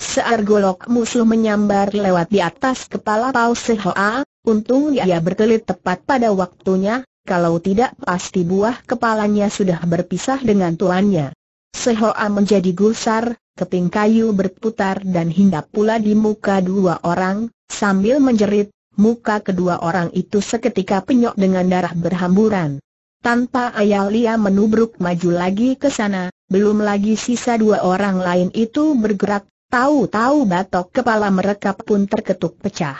Sear musuh menyambar lewat di atas kepala Pau Sehoa, untung dia berkelit tepat pada waktunya, kalau tidak pasti buah kepalanya sudah berpisah dengan tuannya. Sehoa menjadi gusar, keping kayu berputar dan hinggap pula di muka dua orang, sambil menjerit, Muka kedua orang itu seketika penyok dengan darah berhamburan. Tanpa ayah Lia menubruk maju lagi ke sana, belum lagi sisa dua orang lain itu bergerak, tahu-tahu batok kepala mereka pun terketuk pecah.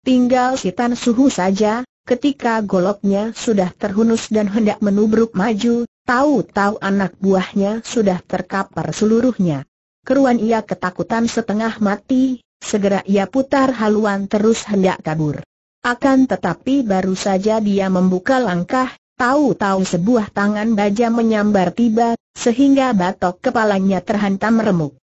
Tinggal si Tan Suhu saja, ketika goloknya sudah terhunus dan hendak menubruk maju, tahu-tahu anak buahnya sudah terkapar seluruhnya. Keruan ia ketakutan setengah mati, Segera ia putar haluan terus hendak kabur. Akan tetapi baru saja dia membuka langkah, tahu-tahu sebuah tangan baja menyambar tiba, sehingga batok kepalanya terhantam remuk.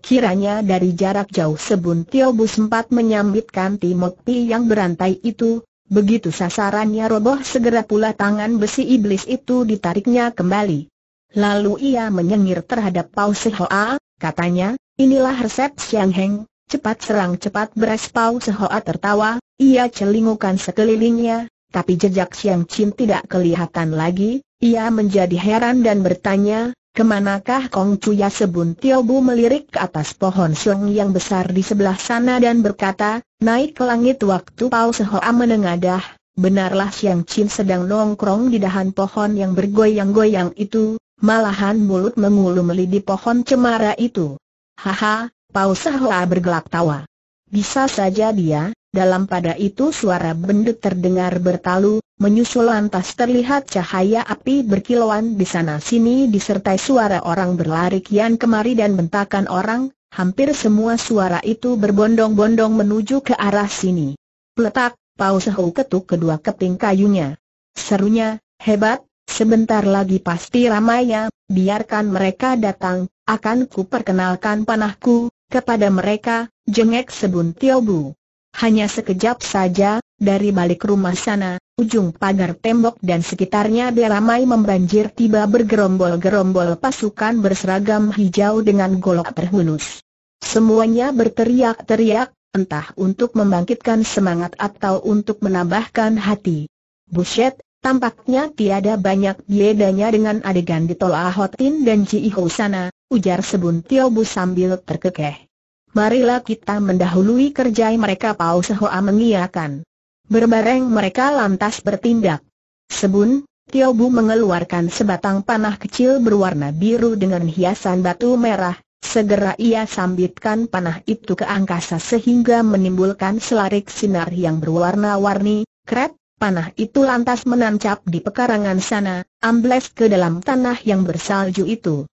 Kiranya dari jarak jauh Sebuntil Bus sempat menyambitkan Timothy yang berantai itu, begitu sasarannya roboh segera pula tangan besi iblis itu ditariknya kembali. Lalu ia menyengir terhadap Pau Sehoa, katanya, inilah resep Siang Heng, Cepat serang cepat beres Pau Sehoa tertawa, ia celingukan sekelilingnya, tapi jejak Siang Chin tidak kelihatan lagi, ia menjadi heran dan bertanya, kemanakah Kong Cuya Sebun Tiobu melirik ke atas pohon siung yang besar di sebelah sana dan berkata, naik ke langit waktu Pau Sehoa menengadah, benarlah Siang Chin sedang nongkrong di dahan pohon yang bergoyang-goyang itu, malahan mulut mengulu melidi pohon cemara itu. Haha, Pausahoa bergelak tawa. Bisa saja dia, dalam pada itu suara bendut terdengar bertalu, menyusul lantas terlihat cahaya api berkilauan di sana-sini disertai suara orang berlari kian kemari dan bentakan orang, hampir semua suara itu berbondong-bondong menuju ke arah sini. Peletak, Pausahoa ketuk kedua keping kayunya. Serunya, hebat, Sebentar lagi pasti ramai ya, biarkan mereka datang, akan ku perkenalkan panahku, kepada mereka, jengek sebun Bu. Hanya sekejap saja, dari balik rumah sana, ujung pagar tembok dan sekitarnya beramai membanjir tiba bergerombol-gerombol pasukan berseragam hijau dengan golok terhunus. Semuanya berteriak-teriak, entah untuk membangkitkan semangat atau untuk menambahkan hati. Buset, tampaknya tiada banyak bedanya dengan adegan di Tol Ahotin dan Ji Ho sana, ujar Sebun Tiobu sambil terkekeh. Marilah kita mendahului kerja mereka Pau Sehoa mengiakan. Berbareng mereka lantas bertindak. Sebun, Tiobu mengeluarkan sebatang panah kecil berwarna biru dengan hiasan batu merah, segera ia sambitkan panah itu ke angkasa sehingga menimbulkan selarik sinar yang berwarna-warni, kret, panah itu lantas menancap di pekarangan sana, ambles ke dalam tanah yang bersalju itu.